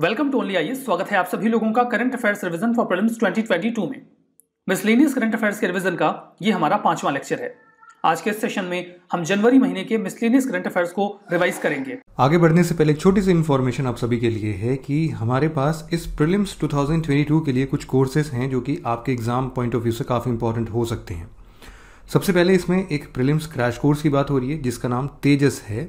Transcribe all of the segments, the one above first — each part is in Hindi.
वेलकम टू ओनली आइए स्वागत है आप सभी लोगों का current affairs revision for prelims 2022 में मिसलेनियस करंट अफेयर्स के रिवीजन का ये हमारा पांचवा लेक्चर है आज के इस सेशन में हम जनवरी महीने के मिसलेनियस करंट अफेयर्स को रिवाइज करेंगे आगे बढ़ने से पहले छोटी सी इन्फॉर्मेशन आप सभी के लिए है कि हमारे पास इस प्रिलिम्स 2022 के लिए कुछ कोर्सेज हैं जो कि आपके एग्जाम पॉइंट ऑफ व्यू से काफ़ी इंपॉर्टेंट हो सकते हैं सबसे पहले इसमें एक प्रिलिम्स क्रैश कोर्स की बात हो रही है जिसका नाम तेजस है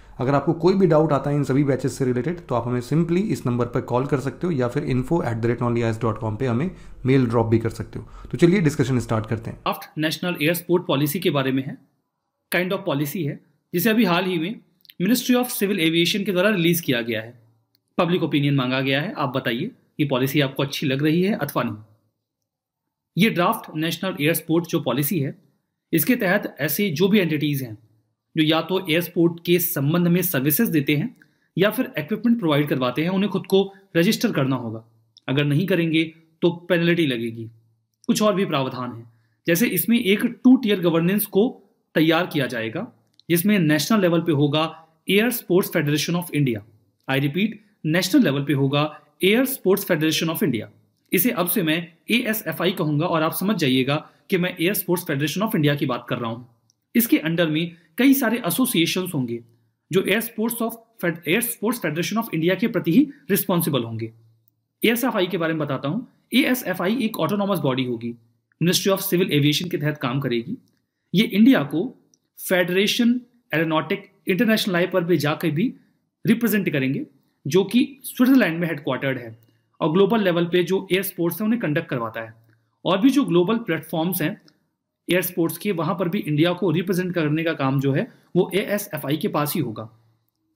अगर आपको कोई भी डाउट आता है इन सभी बैचेस से रिलेटेड तो आप हमें सिंपली इस नंबर पर कॉल कर सकते हो या फिर info at the rate only S dot com पर हमें मेल ड्रॉप भी कर सकते हो तो चलिए डिस्कशन स्टार्ट करते हैं आफ्ट नेशनल एयरपोर्ट पॉलिसी के बारे में है काइंड ऑफ पॉलिसी है जिसे अभी हाल ही में मिनिस्ट्री ऑफ सिविल एविएशन के द्वारा रिलीज किया गया है पब्लिक ओपिनियन मांगा गया है आप बताइए ये पॉलिसी आपको अच्छी लग रही है अथवा नहीं ये ड्राफ्ट नेशनल एयरपोर्ट जो पॉलिसी है इसके तहत ऐसे जो भी एंटिटीज़ हैं जो या तो एयरपोर्ट के संबंध में सर्विसेज देते हैं या फिर इक्विपमेंट प्रोवाइड करवाते हैं उन्हें खुद को रजिस्टर करना होगा अगर नहीं करेंगे तो पेनल्टी लगेगी कुछ और भी प्रावधान है जैसे इसमें एक टू टीयर गवर्नेंस को तैयार किया जाएगा जिसमें नेशनल लेवल पे होगा air sports federation of India I repeat national level पे होगा air sports federation of India इसे अब से मैं ए एस एफ आई कहूंगा और आप समझ जाइएगा कि मैं air sports federation of India की बात कर रहा हूँ इसके अंडर में कई सारे एसोसिएशन होंगे जो air sports of air sports federation of India के प्रति ही रिस्पॉन्सिबल होंगे एएसएफआई के बारे में बताता हूँ ए एक ऑटोनॉमस बॉडी होगी मिनिस्ट्री ऑफ सिविल एविएशन के तहत काम करेगी ये इंडिया को फेडरेशन एरोनॉटिक इंटरनेशनल लाइव पर भी जाकर भी रिप्रेजेंट करेंगे जो कि स्विट्जरलैंड में हेडक्वार्टर्ड है और ग्लोबल लेवल पे जो एयर स्पोर्ट्स है उन्हें कंडक्ट करवाता है और भी जो ग्लोबल प्लेटफॉर्म्स हैं एयर स्पोर्ट्स की वहां पर भी इंडिया को रिप्रेजेंट करने का काम जो है वो ए के पास ही होगा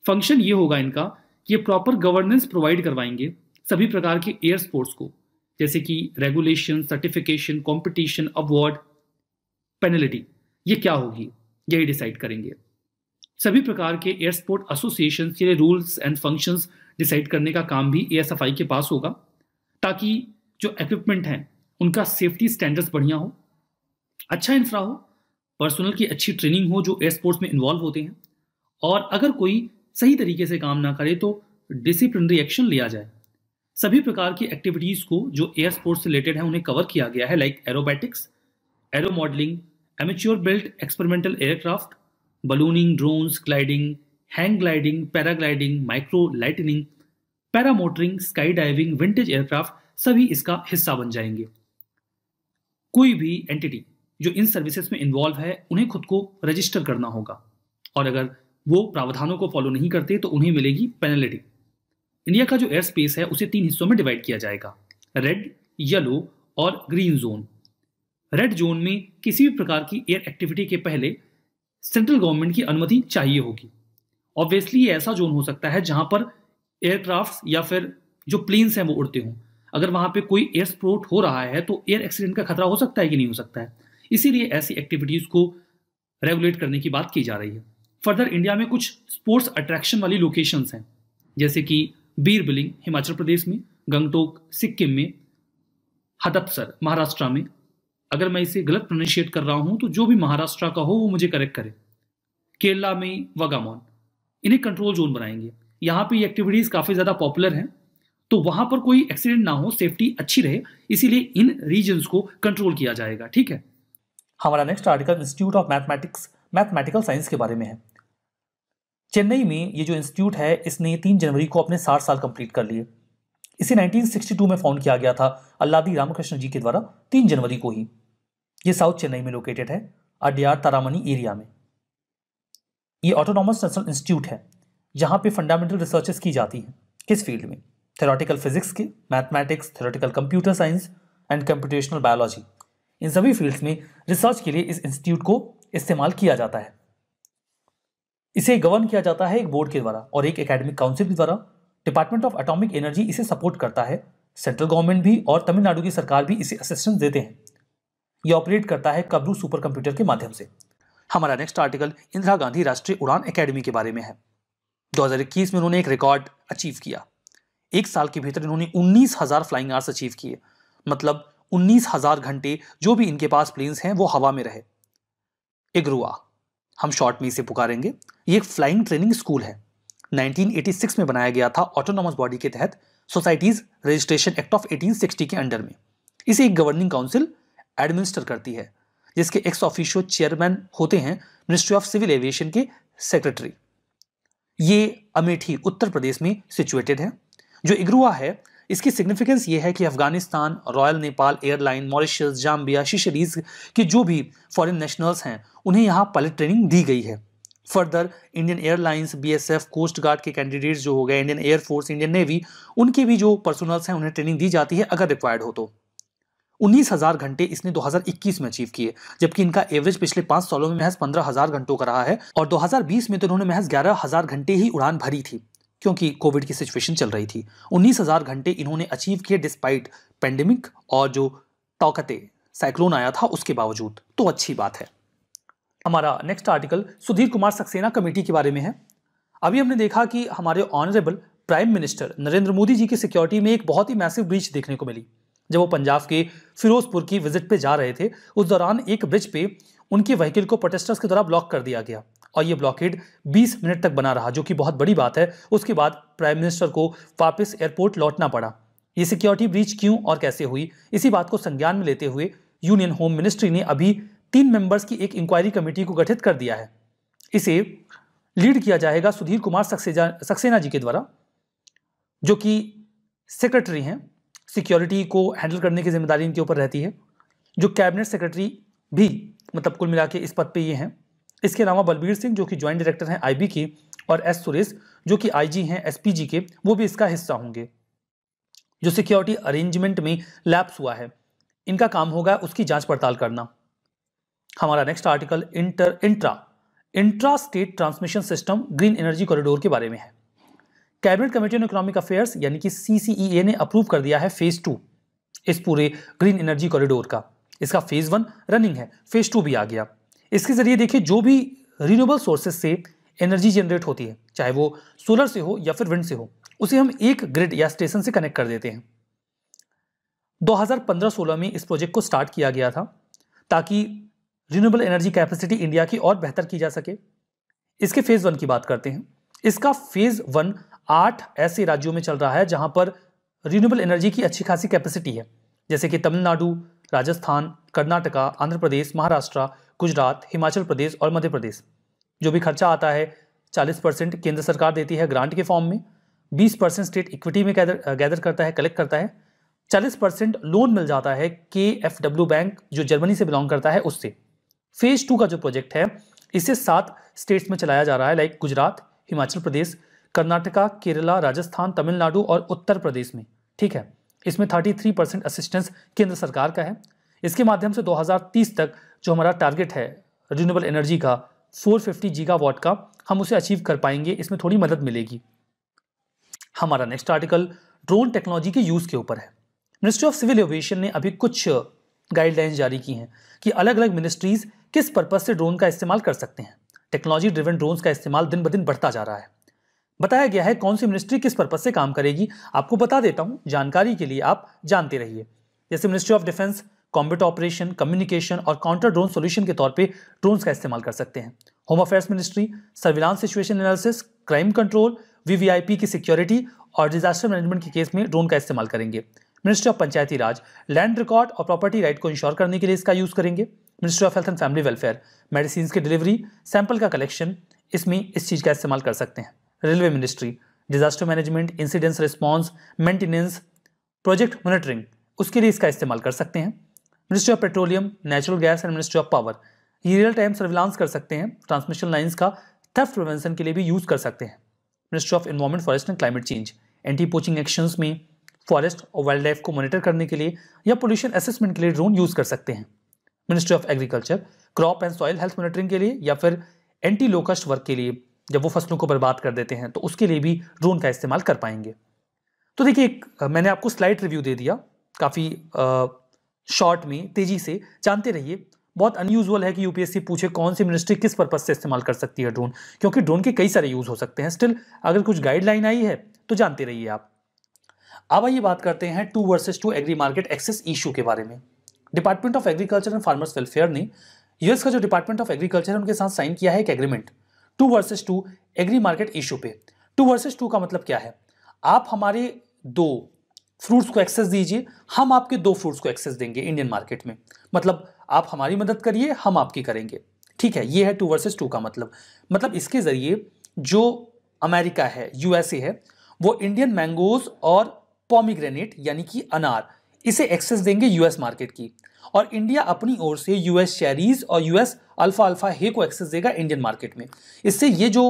फंक्शन ये होगा इनका ये प्रॉपर गवर्नेंस प्रोवाइड करवाएंगे सभी प्रकार के एयर स्पोर्ट्स को जैसे कि regulation certification competition award penalty ये क्या होगी यही डिसाइड करेंगे सभी प्रकार के एयर स्पोर्ट एसोसिएशन के लिए रूल्स एंड फंक्शंस डिसाइड करने का काम भी ए के पास होगा ताकि जो इक्विपमेंट हैं उनका सेफ्टी स्टैंडर्ड्स बढ़िया हो अच्छा इंफ्रा हो पर्सनल की अच्छी ट्रेनिंग हो जो एयर स्पोर्ट्स में इन्वॉल्व होते हैं और अगर कोई सही तरीके से काम ना करे तो डिसिप्लिनरी एक्शन लिया जाए सभी प्रकार की एक्टिविटीज़ को जो एयर स्पोर्ट्स से रिलेटेड है उन्हें कवर किया गया है like aerobatics aero modelling amateur built experimental aircraft ballooning drones gliding hang gliding paragliding micro lightning paramotoring sky diving vintage aircraft सभी इसका हिस्सा बन जाएंगे कोई भी एंटिटी जो इन सर्विसेज में इन्वॉल्व है उन्हें खुद को रजिस्टर करना होगा और अगर वो प्रावधानों को फॉलो नहीं करते तो उन्हें मिलेगी पेनल्टी इंडिया का जो एयर स्पेस है उसे तीन हिस्सों में डिवाइड किया जाएगा रेड येलो और ग्रीन जोन रेड जोन में किसी भी प्रकार की एयर एक्टिविटी के पहले सेंट्रल गवर्नमेंट की अनुमति चाहिए होगी ऑब्वियसली ये ऐसा जोन हो सकता है जहां पर एयरक्राफ्ट या फिर जो प्लेन्स हैं वो उड़ते हों अगर वहां पे कोई एयर स्पोर्ट हो रहा है तो एयर एक्सीडेंट का खतरा हो सकता है कि नहीं हो सकता है इसीलिए ऐसी एक्टिविटीज़ को रेगुलेट करने की बात की जा रही है फर्दर इंडिया में कुछ स्पोर्ट्स अट्रैक्शन वाली लोकेशंस हैं जैसे कि बीर बिलिंग हिमाचल प्रदेश में गंगटोक सिक्किम में हदपसर महाराष्ट्र में अगर मैं इसे गलत प्रोनाशिएट कर रहा हूँ तो जो भी महाराष्ट्र का हो वो मुझे करेक्ट करे केरला में वगामोन इन्हें कंट्रोल जोन बनाएंगे यहाँ पे ये एक्टिविटीज़ काफ़ी ज़्यादा पॉपुलर हैं तो वहां पर कोई एक्सीडेंट ना हो सेफ्टी अच्छी रहे इसीलिए इन रीजन्स को कंट्रोल किया जाएगा ठीक है हमारा next article institute of mathematics mathematical science के बारे में है चेन्नई में ये जो इंस्टीट्यूट है इसने तीन जनवरी को अपने साठ साल कंप्लीट कर लिए इसे 1962 में फाउंड किया गया था अल्लादी रामकृष्ण जी के द्वारा तीन जनवरी को ही ये साउथ चेन्नई में लोकेटेड है अडियार तारामनी एरिया में ये ऑटोनॉमस नेशनल इंस्टीट्यूट है जहाँ पे फंडामेंटल रिसर्चेस की जाती हैं किस फील्ड में थेरोटिकल फिजिक्स के mathematics theoretical computer science and computational biology इन सभी फील्ड्स में रिसर्च के लिए इस इंस्टीट्यूट को इस्तेमाल किया जाता है इसे गवर्न किया जाता है एक बोर्ड के द्वारा और एक एकेडमिक काउंसिल के द्वारा डिपार्टमेंट ऑफ एटॉमिक एनर्जी इसे सपोर्ट करता है सेंट्रल गवर्नमेंट भी और तमिलनाडु की सरकार भी इसे असिस्टेंस देते हैं यह ऑपरेट करता है कब्रू सुपर कंप्यूटर के माध्यम से हमारा नेक्स्ट आर्टिकल इंदिरा गांधी राष्ट्रीय उड़ान अकेडमी के बारे में है दो में उन्होंने एक रिकॉर्ड अचीव किया एक साल के भीतर इन्होंने उन्नीस फ्लाइंग आर्स अचीव किए मतलब उन्नीस हजार घंटे जो भी इनके पास प्लेन्स हैं वो हवा में रहे इग्रुआ हम शॉर्ट में इसे पुकारेंगे ये एक फ्लाइंग ट्रेनिंग स्कूल है 1986 में बनाया गया था ऑटोनॉमस बॉडी के तहत सोसाइटीज रजिस्ट्रेशन एक्ट ऑफ 1860 के अंडर में इसे एक गवर्निंग काउंसिल एडमिनिस्टर करती है जिसके एक्स ऑफिशियो चेयरमैन होते हैं मिनिस्ट्री ऑफ सिविल एविएशन के सेक्रेटरी ये अमेठी उत्तर प्रदेश में सिचुएटेड है जो इग्रुआ है इसकी सिग्निफिकेंस ये है कि Afghanistan royal Nepal airline Mauritius Zambia Seychelles के जो भी फॉरेन नेशनल्स हैं उन्हें यहाँ पायलट ट्रेनिंग दी गई है further Indian airlines BSF coast guard के कैंडिडेट्स जो हो गए इंडियन एयरफोर्स इंडियन नेवी उनके भी जो पर्सनल्स हैं उन्हें ट्रेनिंग दी जाती है अगर रिक्वायर्ड हो तो उन्नीस हज़ार घंटे इसने 2021 में अचीव किए जबकि इनका एवरेज पिछले पाँच सालों में महज पंद्रह हज़ार घंटों का रहा है और 2020 में तो इन्होंने महज ग्यारह हज़ार घंटे ही उड़ान भरी थी क्योंकि कोविड की सिचुएशन चल रही थी उन्नीस हज़ार घंटे इन्होंने अचीव किए डिस्पाइट पेंडेमिक और जो टॉकते साइक्लोन आया था उसके बावजूद तो अच्छी बात है हमारा next article Sudhir Kumar Saxena committee के बारे में है अभी हमने देखा कि हमारे honourable prime minister Narendra Modi ji की सिक्योरिटी में एक बहुत ही मैसिव ब्रीच देखने को मिली जब वो पंजाब के फिरोजपुर की विजिट पे जा रहे थे उस दौरान एक ब्रिज पे उनके व्हीकल को प्रोटेस्टर्स के द्वारा ब्लॉक कर दिया गया और ये ब्लॉकेड 20 मिनट तक बना रहा जो कि बहुत बड़ी बात है उसके बाद प्राइम मिनिस्टर को वापस एयरपोर्ट लौटना पड़ा ये सिक्योरिटी ब्रीच क्यों और कैसे हुई इसी बात को संज्ञान में लेते हुए यूनियन होम मिनिस्ट्री ने अभी तीन मेंबर्स की एक इंक्वायरी कमेटी को गठित कर दिया है इसे लीड किया जाएगा सुधीर कुमार सक्सेजा सक्सेना जी के द्वारा जो कि सेक्रेटरी हैं सिक्योरिटी को हैंडल करने की जिम्मेदारी इनके ऊपर रहती है जो कैबिनेट सेक्रेटरी भी मतलब कुल मिला के इस पद पे ये हैं इसके अलावा बलबीर सिंह जो कि ज्वाइंट डायरेक्टर हैं आईबी के और एस सुरेश जो कि आईजी हैं एसपीजी के वो भी इसका हिस्सा होंगे जो सिक्योरिटी अरेंजमेंट में लैप्स हुआ है इनका काम होगा उसकी जांच पड़ताल करना हमारा next article inter intra intra state transmission system green energy corridor के बारे में है cabinet committee on economic affairs यानी कि सी e ने अप्रूव कर दिया है फेज टू इस पूरे ग्रीन एनर्जी कॉरिडोर का इसका फेज वन रनिंग है फेज टू भी आ गया इसके ज़रिए देखिए जो भी रीनूबल सोर्सेज से एनर्जी जनरेट होती है चाहे वो सोलर से हो या फिर विंड से हो उसे हम एक ग्रिड या स्टेशन से कनेक्ट कर देते हैं 2015-16 में इस प्रोजेक्ट को स्टार्ट किया गया था ताकि रिन्यूएबल एनर्जी कैपेसिटी इंडिया की और बेहतर की जा सके इसके फेज़ वन की बात करते हैं इसका फेज़ वन आठ ऐसे राज्यों में चल रहा है जहाँ पर रिन्यूएबल एनर्जी की अच्छी खासी कैपेसिटी है जैसे कि तमिलनाडु राजस्थान कर्नाटका आंध्र प्रदेश महाराष्ट्र गुजरात हिमाचल प्रदेश और मध्य प्रदेश जो भी खर्चा आता है 40 परसेंट केंद्र सरकार देती है ग्रांट के फॉर्म में 20 परसेंट स्टेट इक्विटी में गैदर गैदर करता है कलेक्ट करता है 40 परसेंट लोन मिल जाता है के एफ डब्ल्यू बैंक जो जर्मनी से बिलोंग करता है उससे फेज टू का जो प्रोजेक्ट है इसे सात स्टेट्स में चलाया जा रहा है लाइक गुजरात हिमाचल प्रदेश कर्नाटका केरला राजस्थान तमिलनाडु और उत्तर प्रदेश में ठीक है इसमें 33 परसेंट असिस्टेंस केंद्र सरकार का है इसके माध्यम से 2030 तक जो हमारा टारगेट है रिन्यूएबल एनर्जी का 450 गीगावाट का हम उसे अचीव कर पाएंगे इसमें थोड़ी मदद मिलेगी हमारा नेक्स्ट आर्टिकल ड्रोन टेक्नोलॉजी के यूज़ के ऊपर है मिनिस्ट्री ऑफ सिविल एविएशन ने अभी कुछ गाइडलाइंस जारी की हैं कि अलग अलग मिनिस्ट्रीज़ किस पर्पज़ से ड्रोन का इस्तेमाल कर सकते हैं टेक्नोलॉजी ड्रिवन ड्रोन का इस्तेमाल दिन ब दिन बढ़ता जा रहा है बताया गया है कौन सी मिनिस्ट्री किस पर्पज़ से काम करेगी आपको बता देता हूँ जानकारी के लिए आप जानते रहिए जैसे ministry of defence combat operation communication और काउंटर ड्रोन सोल्यूशन के तौर पर ड्रोन्स का इस्तेमाल कर सकते हैं home affairs ministry surveillance situation analysis crime control VVIP की सिक्योरिटी और डिजास्टर मैनेजमेंट के केस में ड्रोन का इस्तेमाल करेंगे ministry of Panchayati Raj land record और प्रॉपर्टी राइट को इंश्योर करने के लिए इसका यूज़ करेंगे ministry of health and family welfare medicine की डिलीवरी सैंपल का कलेक्शन इसमें इस चीज़ का इस्तेमाल कर सकते हैं railway ministry disaster management incidence response maintenance project monitoring उसके लिए इसका इस्तेमाल कर सकते हैं ministry of petroleum natural gas and ministry of power ये रियल टाइम सर्विलांस कर सकते हैं ट्रांसमिशन लाइन्स का थेफ्ट प्रिवेंशन के लिए भी यूज़ कर सकते हैं ministry of environment forest and climate change anti poaching actions में फॉरेस्ट और वाइल्ड लाइफ को मॉनिटर करने के लिए या पोल्यूशन असेसमेंट के लिए ड्रोन यूज़ कर सकते हैं ministry of agriculture crop and soil health monitoring के लिए या फिर एंटी लोकस्ट वर्क के लिए जब वो फसलों को बर्बाद कर देते हैं तो उसके लिए भी ड्रोन का इस्तेमाल कर पाएंगे तो देखिए मैंने आपको स्लाइड रिव्यू दे दिया काफ़ी शॉर्ट में तेजी से जानते रहिए बहुत अनयूजल है कि यूपीएससी पूछे कौन सी मिनिस्ट्री किस पर्पज से इस्तेमाल कर सकती है ड्रोन क्योंकि ड्रोन के कई सारे यूज़ हो सकते हैं स्टिल अगर कुछ गाइडलाइन आई है तो जानते रहिए आप अब आइए बात करते हैं two versus two agri market access issue के बारे में department of agriculture and farmers welfare ने यूएस का जो डिपार्टमेंट ऑफ एग्रीकल्चर है उनके साथ साइन किया है एक agreement two versus two agri market issue पे टू वर्सेस टू का मतलब क्या है आप हमारे दो फ्रूट्स को एक्सेस दीजिए हम आपके दो फ्रूट्स को एक्सेस देंगे इंडियन मार्केट में मतलब आप हमारी मदद करिए हम आपकी करेंगे ठीक है ये है टू वर्सेस टू का मतलब मतलब इसके ज़रिए जो अमेरिका है यूएसए है वो इंडियन मैंगोज और पॉमीग्रेनेट यानी कि अनार इसे एक्सेस देंगे यूएस मार्केट की और इंडिया अपनी ओर से यूएस चेरीज और यूएस अल्फा अल्फा हे को एक्सेस देगा इंडियन मार्केट में इससे ये जो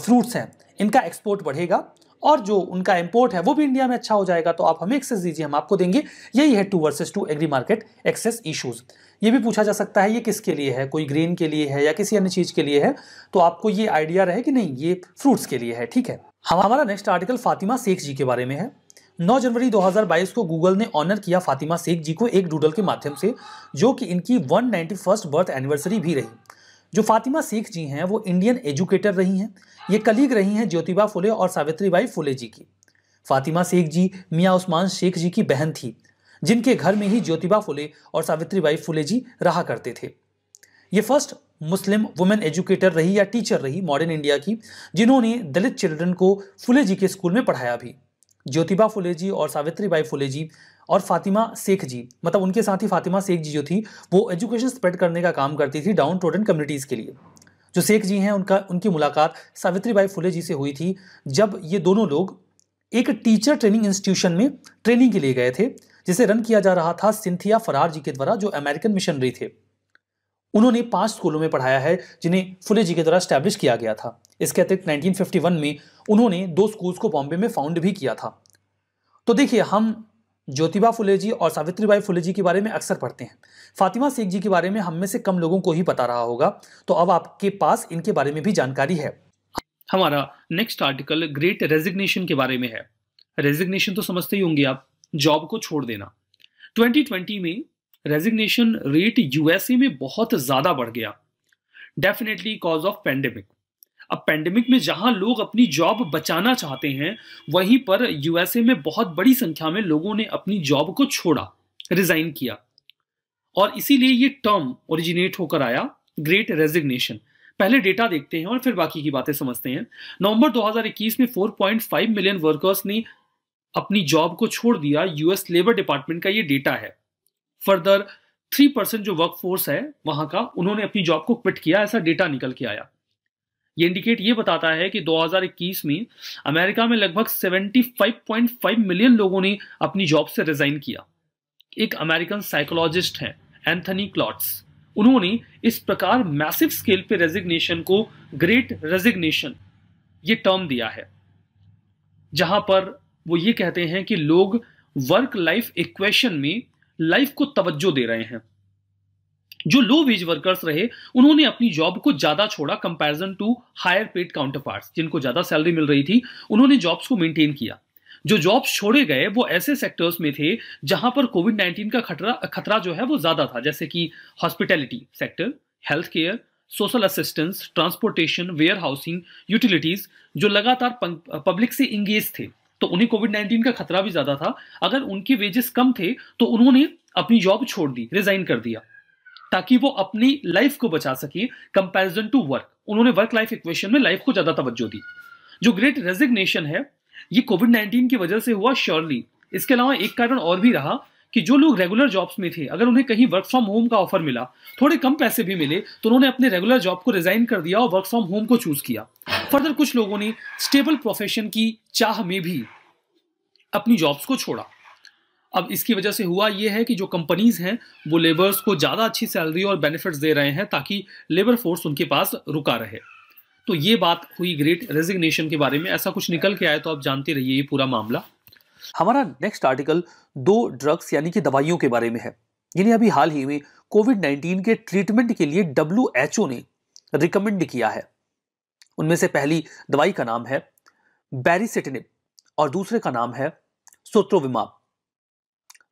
फ्रूट्स हैं इनका एक्सपोर्ट बढ़ेगा और जो उनका इम्पोर्ट है वो भी इंडिया में अच्छा हो जाएगा तो आप हमें एक्सेस दीजिए हम आपको देंगे यही है two versus two agri market access issues ये भी पूछा जा सकता है ये किसके लिए है कोई ग्रेन के लिए है या किसी अन्य चीज़ के लिए है तो आपको ये आइडिया रहे कि नहीं ये फ्रूट्स के लिए है ठीक है हमारा नेक्स्ट आर्टिकल फातिमा शेख जी के बारे में है 9 जनवरी 2022 को गूगल ने ऑनर किया फातिमा शेख जी को एक डूडल के माध्यम से जो कि इनकी वन बर्थ एनिवर्सरी भी रही जो फातिमा शेख जी हैं वो इंडियन एजुकेटर रही हैं ये कलीग रही हैं ज्योतिबा फुले और सावित्रीबाई फुले जी की फातिमा शेख जी मियाँ उस्मान शेख जी की बहन थी जिनके घर में ही ज्योतिबा फुले और सावित्रीबाई फुले जी रहा करते थे ये फर्स्ट मुस्लिम वुमेन एजुकेटर रही या टीचर रही मॉडर्न इंडिया की जिन्होंने दलित चिल्ड्रन को फुले जी के स्कूल में पढ़ाया भी ज्योतिबा फुले जी और सावित्रीबाई फुले जी और फातिमा शेख जी मतलब उनके साथ ही फातिमा शेख जी जो थी वो एजुकेशन स्प्रेड करने का काम करती थी डाउन टोडन कम्युनिटीज़ के लिए जो शेख जी हैं उनका उनकी मुलाकात सावित्री बाई फुले जी से हुई थी जब ये दोनों लोग एक टीचर ट्रेनिंग इंस्टीट्यूशन में ट्रेनिंग के लिए गए थे जिसे रन किया जा रहा था सिंथिया फरार जी के द्वारा जो अमेरिकन मिशनरी थे उन्होंने पांच स्कूलों में पढ़ाया है जिन्हें फुले जी के द्वारा स्टैब्लिश किया गया था इसके अतिरिक्त 1951 में उन्होंने दो स्कूल्स को बॉम्बे में फाउंड भी किया था तो देखिए हम ज्योतिबा फुले जी और सावित्रीबाई फुले जी के बारे में अक्सर पढ़ते हैं फातिमा शेख जी के बारे में हम में से कम लोगों को ही पता रहा होगा तो अब आपके पास इनके बारे में भी जानकारी है हमारा नेक्स्ट आर्टिकल ग्रेट रेजिग्नेशन के बारे में है रेजिग्नेशन तो समझते ही होंगे आप जॉब को छोड़ देना 2020 में रेजिग्नेशन रेट यूएसए में बहुत ज़्यादा बढ़ गया डेफिनेटली कॉज ऑफ पेंडेमिक अब पेंडेमिक में जहां लोग अपनी जॉब बचाना चाहते हैं वहीं पर यूएसए में बहुत बड़ी संख्या में लोगों ने अपनी जॉब को छोड़ा रिजाइन किया और इसीलिए ये टर्म ओरिजिनेट होकर आया ग्रेट रेजिग्नेशन पहले डेटा देखते हैं और फिर बाकी की बातें समझते हैं नवंबर 2021 में 4.5 मिलियन वर्कर्स ने अपनी जॉब को छोड़ दिया यूएस लेबर डिपार्टमेंट का ये डेटा है फर्दर थ्री परसेंट जो वर्क फोर्स है वहां का उन्होंने अपनी जॉब को क्विट किया ऐसा डेटा निकल के आया ये इंडिकेट ये बताता है कि 2021 में अमेरिका में लगभग 75.5 मिलियन लोगों ने अपनी जॉब से रिजाइन किया एक अमेरिकन साइकोलॉजिस्ट है एंथनी क्लॉट्स उन्होंने इस प्रकार मैसिव स्केल पे रेजिग्नेशन को ग्रेट रेजिग्नेशन ये टर्म दिया है जहां पर वो ये कहते हैं कि लोग वर्क लाइफ इक्वेशन में लाइफ को तवज्जो दे रहे हैं जो लो वेज वर्कर्स रहे उन्होंने अपनी जॉब को ज़्यादा छोड़ा comparison to higher paid counterpart जिनको ज़्यादा सैलरी मिल रही थी उन्होंने जॉब्स को मेंटेन किया जो जॉब्स छोड़े गए वो ऐसे सेक्टर्स में थे जहां पर कोविड नाइन्टीन का खतरा खतरा जो है वो ज़्यादा था जैसे कि hospitality sector health care social assistance transportation warehousing utilities जो लगातार पब्लिक से इंगेज थे तो उन्हें कोविड नाइन्टीन का खतरा भी ज़्यादा था अगर उनके वेजेस कम थे तो उन्होंने अपनी जॉब छोड़ दी रिजाइन कर दिया ताकि वो अपनी लाइफ को बचा सके कंपैरिजन टू वर्क उन्होंने वर्क लाइफ इक्वेशन में लाइफ को ज्यादा तवज्जो दी जो ग्रेट रेजिग्नेशन है ये कोविड नाइन्टीन की वजह से हुआ श्योरली इसके अलावा एक कारण और भी रहा कि जो लोग रेगुलर जॉब्स में थे अगर उन्हें कहीं वर्क फ्रॉम होम का ऑफर मिला थोड़े कम पैसे भी मिले तो उन्होंने अपने रेगुलर जॉब को रिजाइन कर दिया और वर्क फ्रॉम होम को चूज किया फर्दर कुछ लोगों ने स्टेबल प्रोफेशन की चाह में भी अपनी जॉब्स को छोड़ा अब इसकी वजह से हुआ ये है कि जो कंपनीज़ हैं वो लेबर्स को ज़्यादा अच्छी सैलरी और बेनिफिट्स दे रहे हैं ताकि लेबर फोर्स उनके पास रुका रहे तो ये बात हुई ग्रेट रेजिग्नेशन के बारे में ऐसा कुछ निकल के आया तो आप जानते रहिए ये पूरा मामला हमारा नेक्स्ट आर्टिकल दो ड्रग्स यानी कि दवाइयों के बारे में है यानी अभी हाल ही में कोविड 19 के ट्रीटमेंट के लिए डब्ल्यू ने रिकमेंड किया है उनमें से पहली दवाई का नाम है बैरिसिटनिप और दूसरे का नाम है सोत्रोविमाप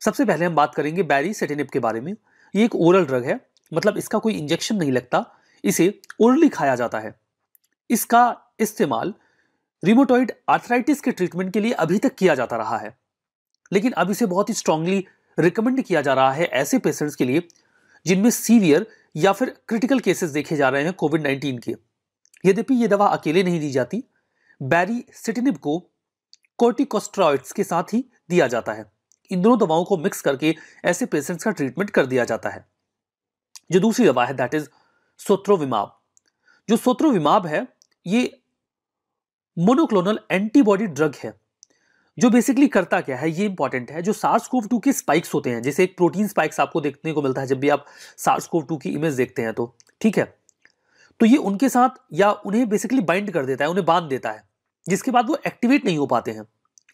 सबसे पहले हम बात करेंगे सेटेनिप के बारे में ये एक ओरल ड्रग है मतलब इसका कोई इंजेक्शन नहीं लगता इसे ओरली खाया जाता है इसका इस्तेमाल रिमोटॉइड आर्थराइटिस के ट्रीटमेंट के लिए अभी तक किया जाता रहा है लेकिन अब इसे बहुत ही स्ट्रांगली रिकमेंड किया जा रहा है ऐसे पेशेंट्स के लिए जिनमें सीवियर या फिर क्रिटिकल केसेस देखे जा रहे हैं कोविड नाइन्टीन के यद्यपि ये दवा अकेले नहीं दी जाती बैरी सिटिनिप को कोर्टिकोस्ट्रॉइड्स के साथ ही दिया जाता है इन दोनों दवाओं को मिक्स करके ऐसे पेशेंट्स का ट्रीटमेंट कर दिया जाता है जो दूसरी दवा है दैट इज सोत्रोविमाब जो सोत्रोविमाब है ये मोनोक्लोनल एंटीबॉडी ड्रग है जो बेसिकली करता क्या है ये इंपॉर्टेंट है जो सार्सकोव टू के स्पाइक्स होते हैं जैसे एक प्रोटीन स्पाइक्स आपको देखने को मिलता है जब भी आप सार्सकोव टू की इमेज देखते हैं तो ठीक है तो ये उनके साथ या उन्हें बेसिकली बाइंड कर देता है उन्हें बांध देता है जिसके बाद वो एक्टिवेट नहीं हो पाते हैं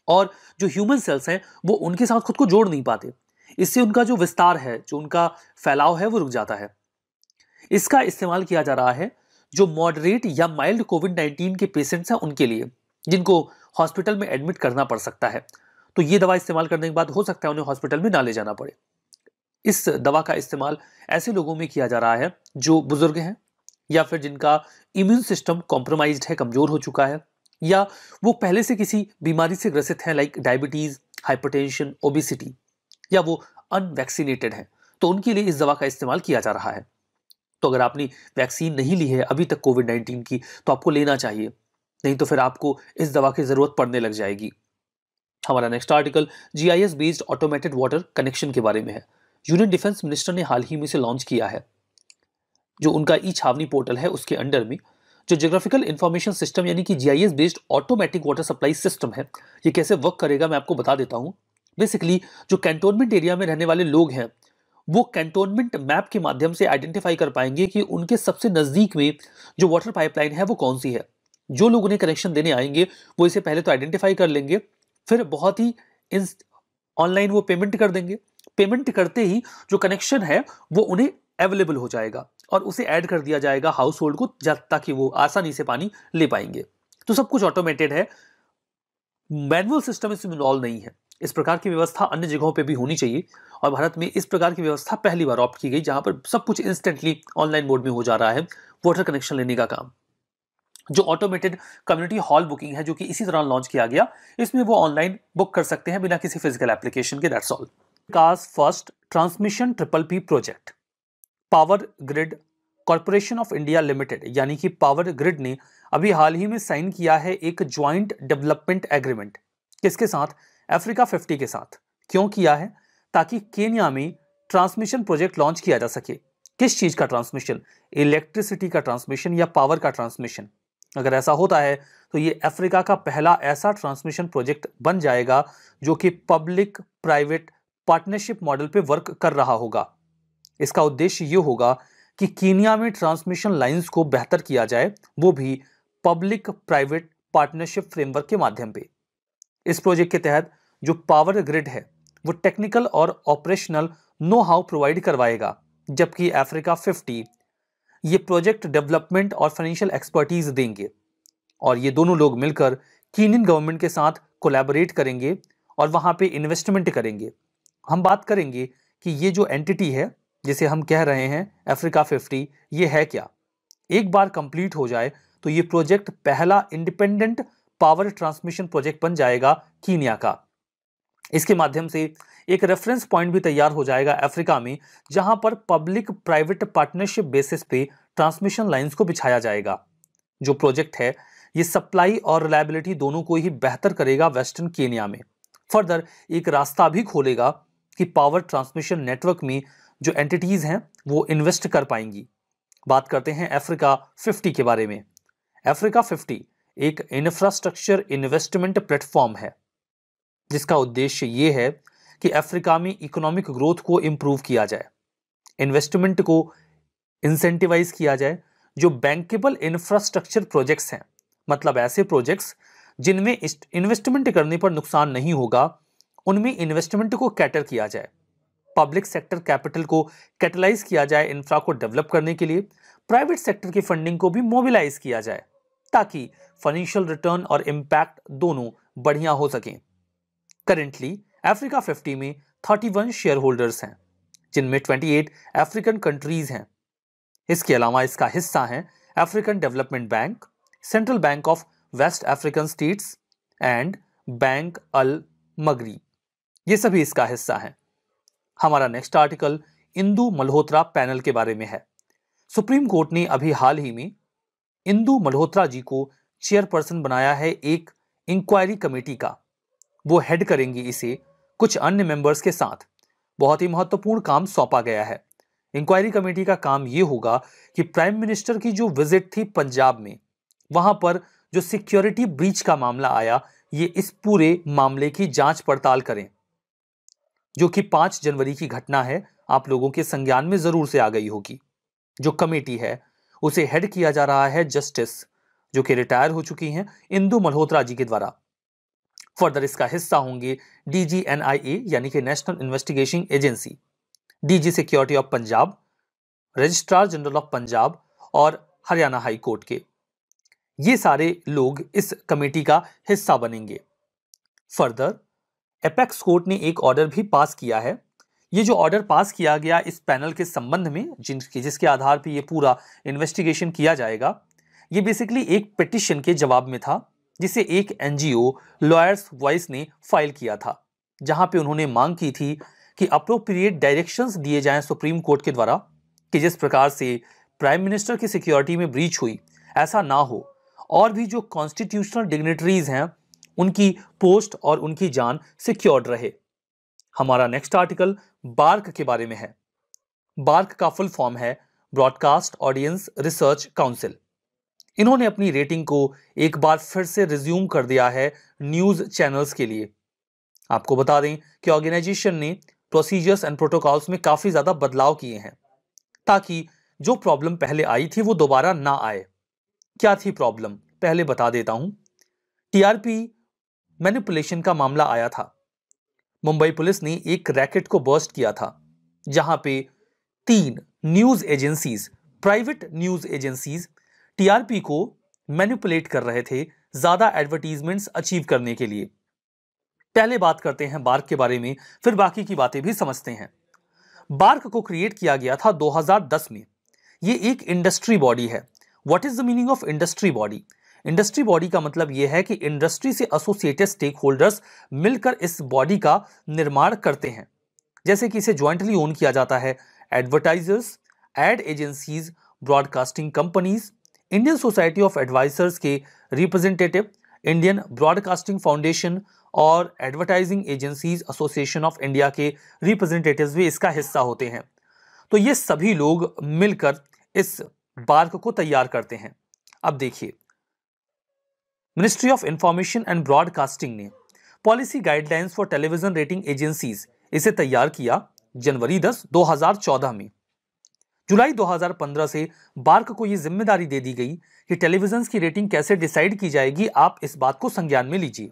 और जो ह्यूमन सेल्स हैं वो उनके साथ खुद को जोड़ नहीं पाते इससे उनका जो विस्तार है जो उनका फैलाव है वो रुक जाता है इसका इस्तेमाल किया जा रहा है जो मॉडरेट या माइल्ड कोविड नाइन्टीन के पेशेंट्स हैं उनके लिए जिनको हॉस्पिटल में एडमिट करना पड़ सकता है तो ये दवा इस्तेमाल करने के बाद हो सकता है उन्हें हॉस्पिटल में ना ले जाना पड़े इस दवा का इस्तेमाल ऐसे लोगों में किया जा रहा है जो बुजुर्ग हैं या फिर जिनका इम्यून सिस्टम कॉम्प्रोमाइज है कमज़ोर हो चुका है या वो पहले से किसी बीमारी से ग्रसित हैं लाइक डायबिटीज़ हाइपरटेंशन ओबिसिटी या वो अनवैक्सीनेटेड हैं तो उनके लिए इस दवा का इस्तेमाल किया जा रहा है तो अगर आपने वैक्सीन नहीं ली है अभी तक कोविड नाइन्टीन की तो आपको लेना चाहिए नहीं तो फिर आपको इस दवा की ज़रूरत पड़ने लग जाएगी हमारा next article G I S based automated water connection के बारे में है यूनियन डिफेंस मिनिस्टर ने हाल ही में इसे लॉन्च किया है जो उनका ई छावनी पोर्टल है उसके अंडर में जो जियोग्राफिकल इन्फॉर्मेशन सिस्टम यानी कि G based automatic water supply system है ये कैसे वर्क करेगा मैं आपको बता देता हूँ बेसिकली जो कैंटोनमेंट एरिया में रहने वाले लोग हैं वो कैंटोनमेंट मैप के माध्यम से आइडेंटिफाई कर पाएंगे कि उनके सबसे नज़दीक में जो वाटर पाइपलाइन है वो कौन सी है जो लोग उन्हें कनेक्शन देने आएंगे वो इसे पहले तो आइडेंटिफाई कर लेंगे फिर बहुत ही ऑनलाइन वो पेमेंट कर देंगे पेमेंट करते ही जो कनेक्शन है वो उन्हें अवेलेबल हो जाएगा और उसे ऐड कर दिया जाएगा हाउस होल्ड को ताकि वो आसानी से पानी ले पाएंगे तो सब कुछ ऑटोमेटेड है मैनुअल सिस्टम इसमें इन्वॉल्व नहीं है इस प्रकार की व्यवस्था अन्य जगहों पे भी होनी चाहिए और भारत में इस प्रकार की व्यवस्था पहली बार ऑप्ट की गई जहां पर सब कुछ इंस्टेंटली ऑनलाइन मोड में हो जा रहा है वाटर कनेक्शन लेने का काम जो ऑटोमेटेड कम्युनिटी हॉल बुकिंग है जो कि इसी दौरान लॉन्च किया गया इसमें वो ऑनलाइन बुक कर सकते हैं बिना किसी फिजिकल एप्लीकेशन के दैट्स ऑल कास first transmission triple P project power grid corporation of India limited यानी कि पावर ग्रिड ने अभी हाल ही में साइन किया है एक ज्वाइंट डेवलपमेंट एग्रीमेंट किसके साथ अफ्रीका 50 के साथ क्यों किया है ताकि केनिया में ट्रांसमिशन प्रोजेक्ट लॉन्च किया जा सके किस चीज़ का ट्रांसमिशन इलेक्ट्रिसिटी का ट्रांसमिशन या पावर का ट्रांसमिशन अगर ऐसा होता है तो ये अफ्रीका का पहला ऐसा ट्रांसमिशन प्रोजेक्ट बन जाएगा जो कि पब्लिक प्राइवेट पार्टनरशिप मॉडल पे वर्क कर रहा होगा इसका उद्देश्य ये होगा कि कीनिया में ट्रांसमिशन लाइंस को बेहतर किया जाए वो भी पब्लिक प्राइवेट पार्टनरशिप फ्रेमवर्क के माध्यम पे इस प्रोजेक्ट के तहत जो पावर ग्रिड है वो टेक्निकल और ऑपरेशनल नो हाउ प्रोवाइड करवाएगा जबकि अफ्रीका 50 ये प्रोजेक्ट डेवलपमेंट और फाइनेंशियल एक्सपर्टीज देंगे और ये दोनों लोग मिलकर कीनियन गवर्नमेंट के साथ कोलैबोरेट करेंगे और वहाँ पे इन्वेस्टमेंट करेंगे हम बात करेंगे कि ये जो एंटिटी है जिसे हम कह रहे हैं अफ्रीका 50 ये है क्या एक बार कंप्लीट हो जाए तो ये प्रोजेक्ट पहला इंडिपेंडेंट पावर ट्रांसमिशन प्रोजेक्ट बन जाएगा कीनिया का इसके माध्यम से एक रेफरेंस पॉइंट भी तैयार हो जाएगा अफ्रीका में जहां पर पब्लिक प्राइवेट पार्टनरशिप बेसिस पे ट्रांसमिशन लाइंस को बिछाया जाएगा जो प्रोजेक्ट है ये सप्लाई और रिलायबिलिटी दोनों को ही बेहतर करेगा वेस्टर्न केनिया में फर्दर एक रास्ता भी खोलेगा कि पावर ट्रांसमिशन नेटवर्क में जो एंटिटीज़ हैं वो इन्वेस्ट कर पाएंगी बात करते हैं अफ्रीका 50 के बारे में अफ्रीका 50 एक इंफ्रास्ट्रक्चर इन्वेस्टमेंट प्लेटफॉर्म है जिसका उद्देश्य ये है कि अफ्रीका में इकोनॉमिक ग्रोथ को इम्प्रूव किया जाए इन्वेस्टमेंट को इंसेंटिवाइज किया जाए जो बैंकेबल इंफ्रास्ट्रक्चर प्रोजेक्ट्स हैं मतलब ऐसे प्रोजेक्ट्स जिनमें इन्वेस्टमेंट करने पर नुकसान नहीं होगा उनमें इन्वेस्टमेंट को कैटर किया जाए पब्लिक सेक्टर कैपिटल को कैटलाइज किया जाए इंफ्रा को डेवलप करने के लिए प्राइवेट सेक्टर की फंडिंग को भी मोबिलाइज किया जाए ताकि फाइनेंशियल रिटर्न और इम्पैक्ट दोनों बढ़िया हो सकें करेंटली अफ्रीका 50 में 31 शेयर होल्डर्स हैं जिनमें 28 अफ्रीकन कंट्रीज हैं इसके अलावा इसका हिस्सा हैं African Development Bank Central Bank of West African States and Bank Al मगरी ये सभी इसका हिस्सा हैं हमारा next article Indu Malhotra panel के बारे में है सुप्रीम कोर्ट ने अभी हाल ही में इंदू मल्होत्रा जी को चेयरपर्सन बनाया है एक इंक्वायरी कमेटी का वो हेड करेंगी इसे कुछ अन्य मेंबर्स के साथ बहुत ही महत्वपूर्ण काम सौंपा गया है इंक्वायरी कमेटी का काम ये होगा कि प्राइम मिनिस्टर की जो विजिट थी पंजाब में वहां पर जो सिक्योरिटी ब्रीच का मामला आया ये इस पूरे मामले की जांच पड़ताल करें जो कि पांच जनवरी की घटना है आप लोगों के संज्ञान में ज़रूर से आ गई होगी जो कमेटी है उसे हेड किया जा रहा है जस्टिस जो कि रिटायर हो चुकी हैं इंदु मल्होत्रा जी के द्वारा फर्दर इसका हिस्सा होंगे डीजीएनआईए यानी कि national investigation agency DG security of Punjab registrar general of Punjab और हरियाणा हाई कोर्ट के ये सारे लोग इस कमेटी का हिस्सा बनेंगे फर्दर एपेक्स कोर्ट ने एक ऑर्डर भी पास किया है ये जो ऑर्डर पास किया गया इस पैनल के संबंध में जिन जिसके आधार पर यह पूरा इन्वेस्टिगेशन किया जाएगा ये बेसिकली एक पिटिशन के जवाब में था जिसे एक एनजीओ लॉयर्स वॉइस ने फाइल किया था जहां पे उन्होंने मांग की थी कि अप्रोप्रिएट डायरेक्शंस दिए जाएं सुप्रीम कोर्ट के द्वारा कि जिस प्रकार से प्राइम मिनिस्टर की सिक्योरिटी में ब्रीच हुई ऐसा ना हो और भी जो कॉन्स्टिट्यूशनल डिग्नेटरीज हैं उनकी पोस्ट और उनकी जान सिक्योर्ड रहे हमारा नेक्स्ट आर्टिकल बार्क के बारे में है बार्क का फुल फॉर्म है ब्रॉडकास्ट ऑडियंस रिसर्च काउंसिल इन्होंने अपनी रेटिंग को एक बार फिर से रिज्यूम कर दिया है न्यूज चैनल्स के लिए आपको बता दें कि ऑर्गेनाइजेशन ने प्रोसीजर्स एंड प्रोटोकॉल्स में काफ़ी ज़्यादा बदलाव किए हैं ताकि जो प्रॉब्लम पहले आई थी वो दोबारा ना आए क्या थी प्रॉब्लम पहले बता देता हूं टीआरपी मैनिपुलेशन का मामला आया था मुंबई पुलिस ने एक रैकेट को बर्स्ट किया था जहां पे तीन news agencies private news agencies TRP को मैनिपुलेट कर रहे थे ज्यादा एडवर्टीजमेंट्स अचीव करने के लिए पहले बात करते हैं बार्क के बारे में फिर बाकी की बातें भी समझते हैं बार्क को क्रिएट किया गया था 2010 में ये एक इंडस्ट्री बॉडी है what is the meaning of industry body industry body का मतलब यह है कि इंडस्ट्री से एसोसिएटेड स्टेक होल्डर्स मिलकर इस बॉडी का निर्माण करते हैं जैसे कि इसे ज्वाइंटली ओन किया जाता है advertisers ad agencies broadcasting companies Indian society of advisers के रिप्रेजेंटेटिव इंडियन ब्रॉडकास्टिंग फाउंडेशन और advertising agencies association of India के रिप्रेजेंटेटिव्स भी इसका हिस्सा होते हैं तो ये सभी लोग मिलकर इस बार्क को तैयार करते हैं अब देखिए ministry of information and broadcasting ने policy guidelines for television rating agencies इसे तैयार किया जनवरी 10 2014 में जुलाई 2015 से बार्क को यह जिम्मेदारी दे दी गई कि टेलीविजन की रेटिंग कैसे डिसाइड की जाएगी आप इस बात को संज्ञान में लीजिए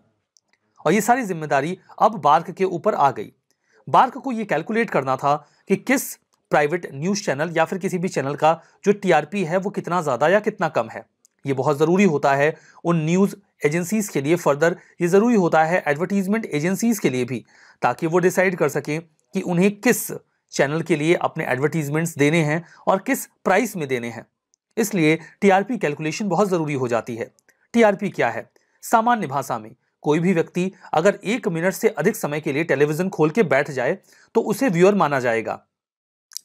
और ये सारी जिम्मेदारी अब बार्क के ऊपर आ गई बार्क को यह कैलकुलेट करना था कि किस प्राइवेट न्यूज़ चैनल या फिर किसी भी चैनल का जो टीआरपी है वो कितना ज़्यादा या कितना कम है ये बहुत ज़रूरी होता है उन न्यूज़ एजेंसीज़ के लिए फर्दर ये ज़रूरी होता है एडवर्टीजमेंट एजेंसीज़ के लिए भी ताकि वो डिसाइड कर सकें कि उन्हें किस चैनल के लिए अपने एडवर्टीजमेंट्स देने हैं और किस प्राइस में देने हैं इसलिए टीआरपी कैलकुलेशन बहुत ज़रूरी हो जाती है टीआरपी क्या है सामान्य भाषा में कोई भी व्यक्ति अगर एक मिनट से अधिक समय के लिए टेलीविज़न खोल के बैठ जाए तो उसे व्यूअर माना जाएगा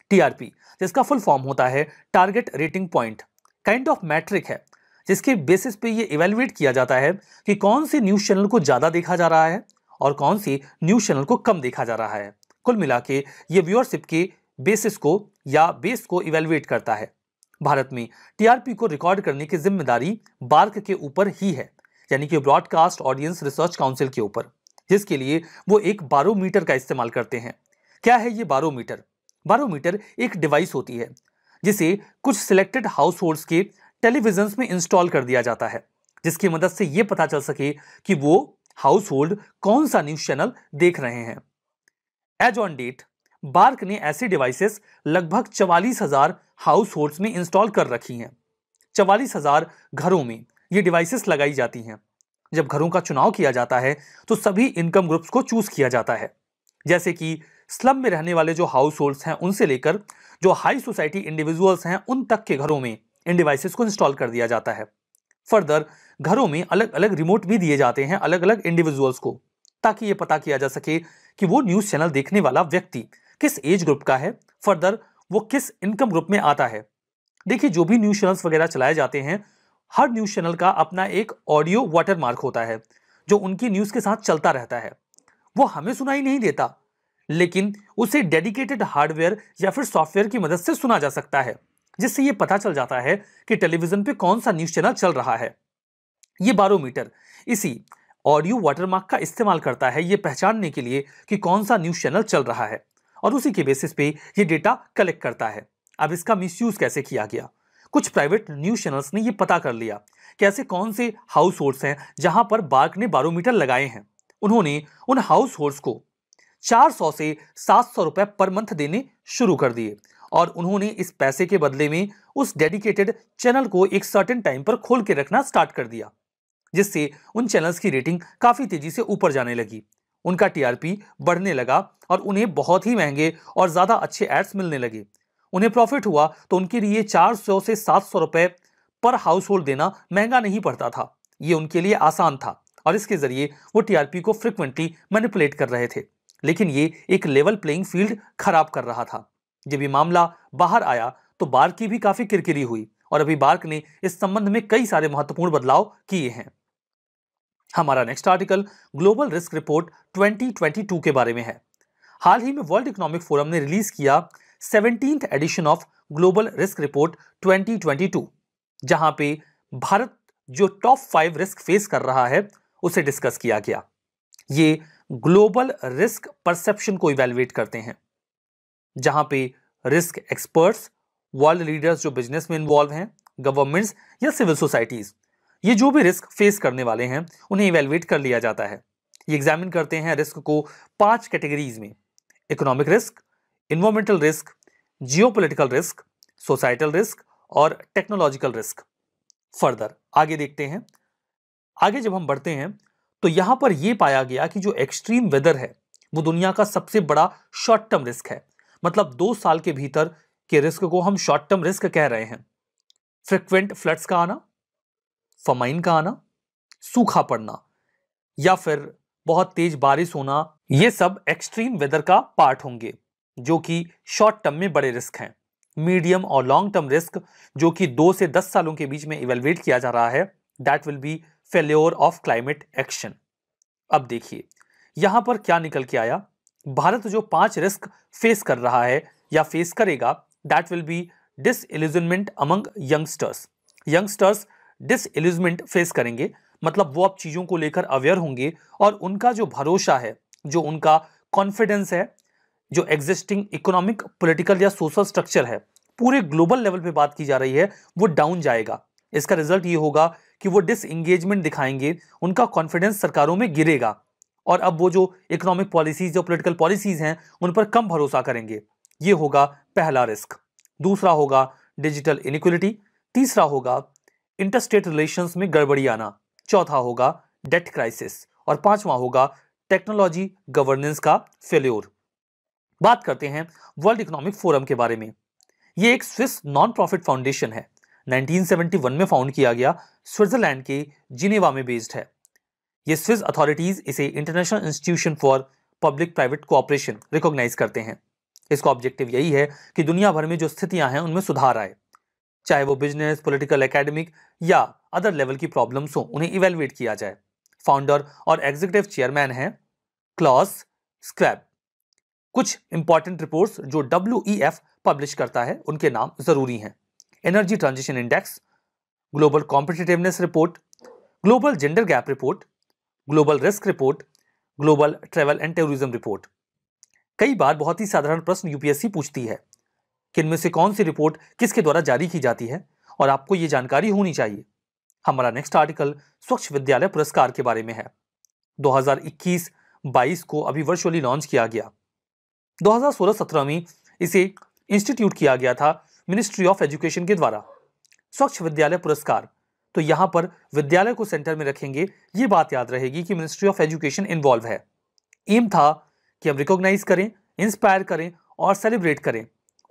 टीआरपी जिसका फुल फॉर्म होता है target rating point kind of metric है जिसके बेसिस पे ये इवेल्युएट किया जाता है कि कौन से न्यूज़ चैनल को ज़्यादा देखा जा रहा है और कौन से न्यूज़ चैनल को कम देखा जा रहा है कुल मिला के ये व्यूअरशिप के बेसिस को या बेस को इवेल्युएट करता है भारत में टीआरपी को रिकॉर्ड करने की जिम्मेदारी बार्क के ऊपर ही है यानी कि ब्रॉडकास्ट ऑडियंस रिसर्च काउंसिल के ऊपर जिसके लिए वो एक बारोमीटर का इस्तेमाल करते हैं क्या है ये बारोमीटर बारोमीटर एक डिवाइस होती है जिसे कुछ सिलेक्टेड हाउस होल्ड्स के टेलीविजन में इंस्टॉल कर दिया जाता है जिसकी मदद से यह पता चल सके कि वो हाउस होल्ड कौन सा न्यूज चैनल देख रहे हैं एज ऑन डेट बार्क ने ऐसी डिवाइसेस लगभग चवालीस हजार हाउस होल्ड में इंस्टॉल कर रखी हैं चवालीस हजार घरों में ये डिवाइसेस लगाई जाती हैं जब घरों का चुनाव किया जाता है तो सभी इनकम ग्रुप्स को चूज किया जाता है जैसे कि स्लम में रहने वाले जो हाउस होल्ड्स हैं उनसे लेकर जो हाई सोसाइटी इंडिविजुअल्स हैं उन तक के घरों में इन डिवाइसेस को इंस्टॉल कर दिया जाता है फर्दर घरों में अलग अलग रिमोट भी दिए जाते हैं अलग अलग इंडिविजुअल्स को ताकि ये पता किया जा सके कि वो न्यूज़ चैनल देखने वाला व्यक्ति किस एज ग्रुप का है फर्दर वो किस इनकम ग्रुप में आता है देखिए जो भी न्यूज़ चैनल्स वगैरह चलाए जाते हैं हर न्यूज़ चैनल का अपना एक ऑडियो वाटर मार्क होता है जो उनकी न्यूज़ के साथ चलता रहता है वो हमें सुनाई नहीं देता लेकिन उसे डेडिकेटेड हार्डवेयर या फिर सॉफ्टवेयर की मदद से सुना जा सकता है जिससे ये पता चल जाता है कि टेलीविजन पे कौन सा न्यूज चैनल चल रहा है ये बारोमीटर इसी ऑडियो वाटरमार्क का इस्तेमाल करता है ये पहचानने के लिए कि कौन सा न्यूज चैनल चल रहा है और उसी के बेसिस पे ये डेटा कलेक्ट करता है अब इसका मिसयूज कैसे किया गया कुछ प्राइवेट न्यूज चैनल्स ने ये पता कर लिया कि ऐसे कौन से हाउस होल्ड्स हैं जहां पर बार्क ने बारोमीटर लगाए हैं उन्होंने उन हाउस होल्ड्स को 400 से 700 रुपए पर मंथ देने शुरू कर दिए और उन्होंने इस पैसे के बदले में उस डेडिकेटेड चैनल को एक सर्टेन टाइम पर खोल के रखना स्टार्ट कर दिया जिससे उन चैनल्स की रेटिंग काफ़ी तेज़ी से ऊपर जाने लगी उनका टीआरपी बढ़ने लगा और उन्हें बहुत ही महंगे और ज़्यादा अच्छे एड्स मिलने लगे उन्हें प्रॉफिट हुआ तो उनके लिए 400 से 700 रुपए पर हाउस होल्ड देना महंगा नहीं पड़ता था ये उनके लिए आसान था और इसके ज़रिए वो टीआरपी को फ्रिक्वेंटली मैनिपुलेट कर रहे थे लेकिन ये एक लेवल प्लेइंग फील्ड खराब कर रहा था जब ये मामला बाहर आया तो बार्क की भी काफ़ी किरकिरी हुई और अभी बार्क ने इस संबंध में कई सारे महत्वपूर्ण बदलाव किए हैं हमारा next article global risk report 2022 के बारे में है हाल ही में वर्ल्ड इकोनॉमिक फोरम ने रिलीज किया seventeen edition of global risk report 2022 जहां पे भारत जो टॉप फाइव रिस्क फेस कर रहा है उसे डिस्कस किया गया ये ग्लोबल रिस्क परसेप्शन को इवेल्युएट करते हैं जहां पे रिस्क एक्सपर्ट्स वर्ल्ड लीडर्स जो बिजनेस में इन्वॉल्व हैं गवर्नमेंट्स या सिविल सोसाइटीज़ ये जो भी रिस्क फेस करने वाले हैं उन्हें इवेलुएट कर लिया जाता है ये एग्जामिन करते हैं रिस्क को पांच कैटेगरीज में economic risk environmental risk geo risk societal risk और टेक्नोलॉजिकल रिस्क फर्दर आगे देखते हैं आगे जब हम बढ़ते हैं तो यहां पर यह पाया गया कि जो एक्सट्रीम वेदर है वो दुनिया का सबसे बड़ा शॉर्ट टर्म रिस्क है मतलब दो साल के भीतर के रिस्क को हम शॉर्ट टर्म रिस्क कह रहे हैं फ्रिक्वेंट फ्लड्स का आना फमाइन का आना सूखा पड़ना या फिर बहुत तेज बारिश होना ये सब एक्सट्रीम वेदर का पार्ट होंगे जो कि शॉर्ट टर्म में बड़े रिस्क हैं मीडियम और लॉन्ग टर्म रिस्क जो कि दो से दस सालों के बीच में इवेलुएट किया जा रहा है that will be failure of climate action अब देखिए यहां पर क्या निकल के आया भारत जो पांच रिस्क फेस कर रहा है या फेस करेगा that will be dis among youngsters youngsters disillusionment face करेंगे मतलब वो अब चीज़ों को लेकर अवेयर होंगे और उनका जो भरोसा है जो उनका कॉन्फिडेंस है जो एग्जिस्टिंग इकोनॉमिक पॉलिटिकल या सोशल स्ट्रक्चर है पूरे ग्लोबल लेवल पे बात की जा रही है वो डाउन जाएगा इसका रिजल्ट ये होगा कि वो डिस दिखाएंगे उनका कॉन्फिडेंस सरकारों में गिरेगा और अब वो जो इकोनॉमिक पॉलिसीज जो पोलिटिकल पॉलिसीज हैं उन पर कम भरोसा करेंगे ये होगा पहला रिस्क दूसरा होगा डिजिटल इनिक्वलिटी तीसरा होगा इंटरस्टेट रिलेशंस में गड़बड़ी आना चौथा होगा डेट क्राइसिस और पांचवा होगा टेक्नोलॉजी गवर्नेंस का फेल्योर बात करते हैं वर्ल्ड इकोनॉमिक फोरम के बारे में ये एक स्विस नॉन प्रॉफिट फाउंडेशन है 1971 में फाउंड किया गया स्विट्जरलैंड के जिनेवा में बेस्ड है ये स्विस अथॉरिटीज़ इसे international institution for public private cooperation recognise करते हैं इसका ऑब्जेक्टिव यही है कि दुनिया भर में जो स्थितियां हैं उनमें सुधार आए चाहे वो बिजनेस पॉलिटिकल एकेडमिक या अदर लेवल की प्रॉब्लम्स हो उन्हें इवेलुएट किया जाए फाउंडर और एग्जीक्यूटिव चेयरमैन हैं क्लॉस स्क्रैब कुछ इंपॉर्टेंट रिपोर्ट्स जो डब्ल्यू पब्लिश करता है उनके नाम ज़रूरी हैं energy transition index global competitiveness report global gender gap report global risk report global travel and terrorism report कई बार बहुत ही साधारण प्रश्न यूपीएससी पूछती है कि इनमें से कौन सी रिपोर्ट किसके द्वारा जारी की जाती है और आपको ये जानकारी होनी चाहिए हमारा नेक्स्ट आर्टिकल स्वच्छ विद्यालय पुरस्कार के बारे में है 2021-22 को अभी वर्चुअली लॉन्च किया गया 2016-17 में इसे इंस्टीट्यूट किया गया था मिनिस्ट्री ऑफ एजुकेशन के द्वारा स्वच्छ विद्यालय पुरस्कार तो यहाँ पर विद्यालय को सेंटर में रखेंगे ये बात याद रहेगी कि मिनिस्ट्री ऑफ एजुकेशन इन्वॉल्व है एम था कि हम रिकॉग्नाइज करें इंस्पायर करें और सेलिब्रेट करें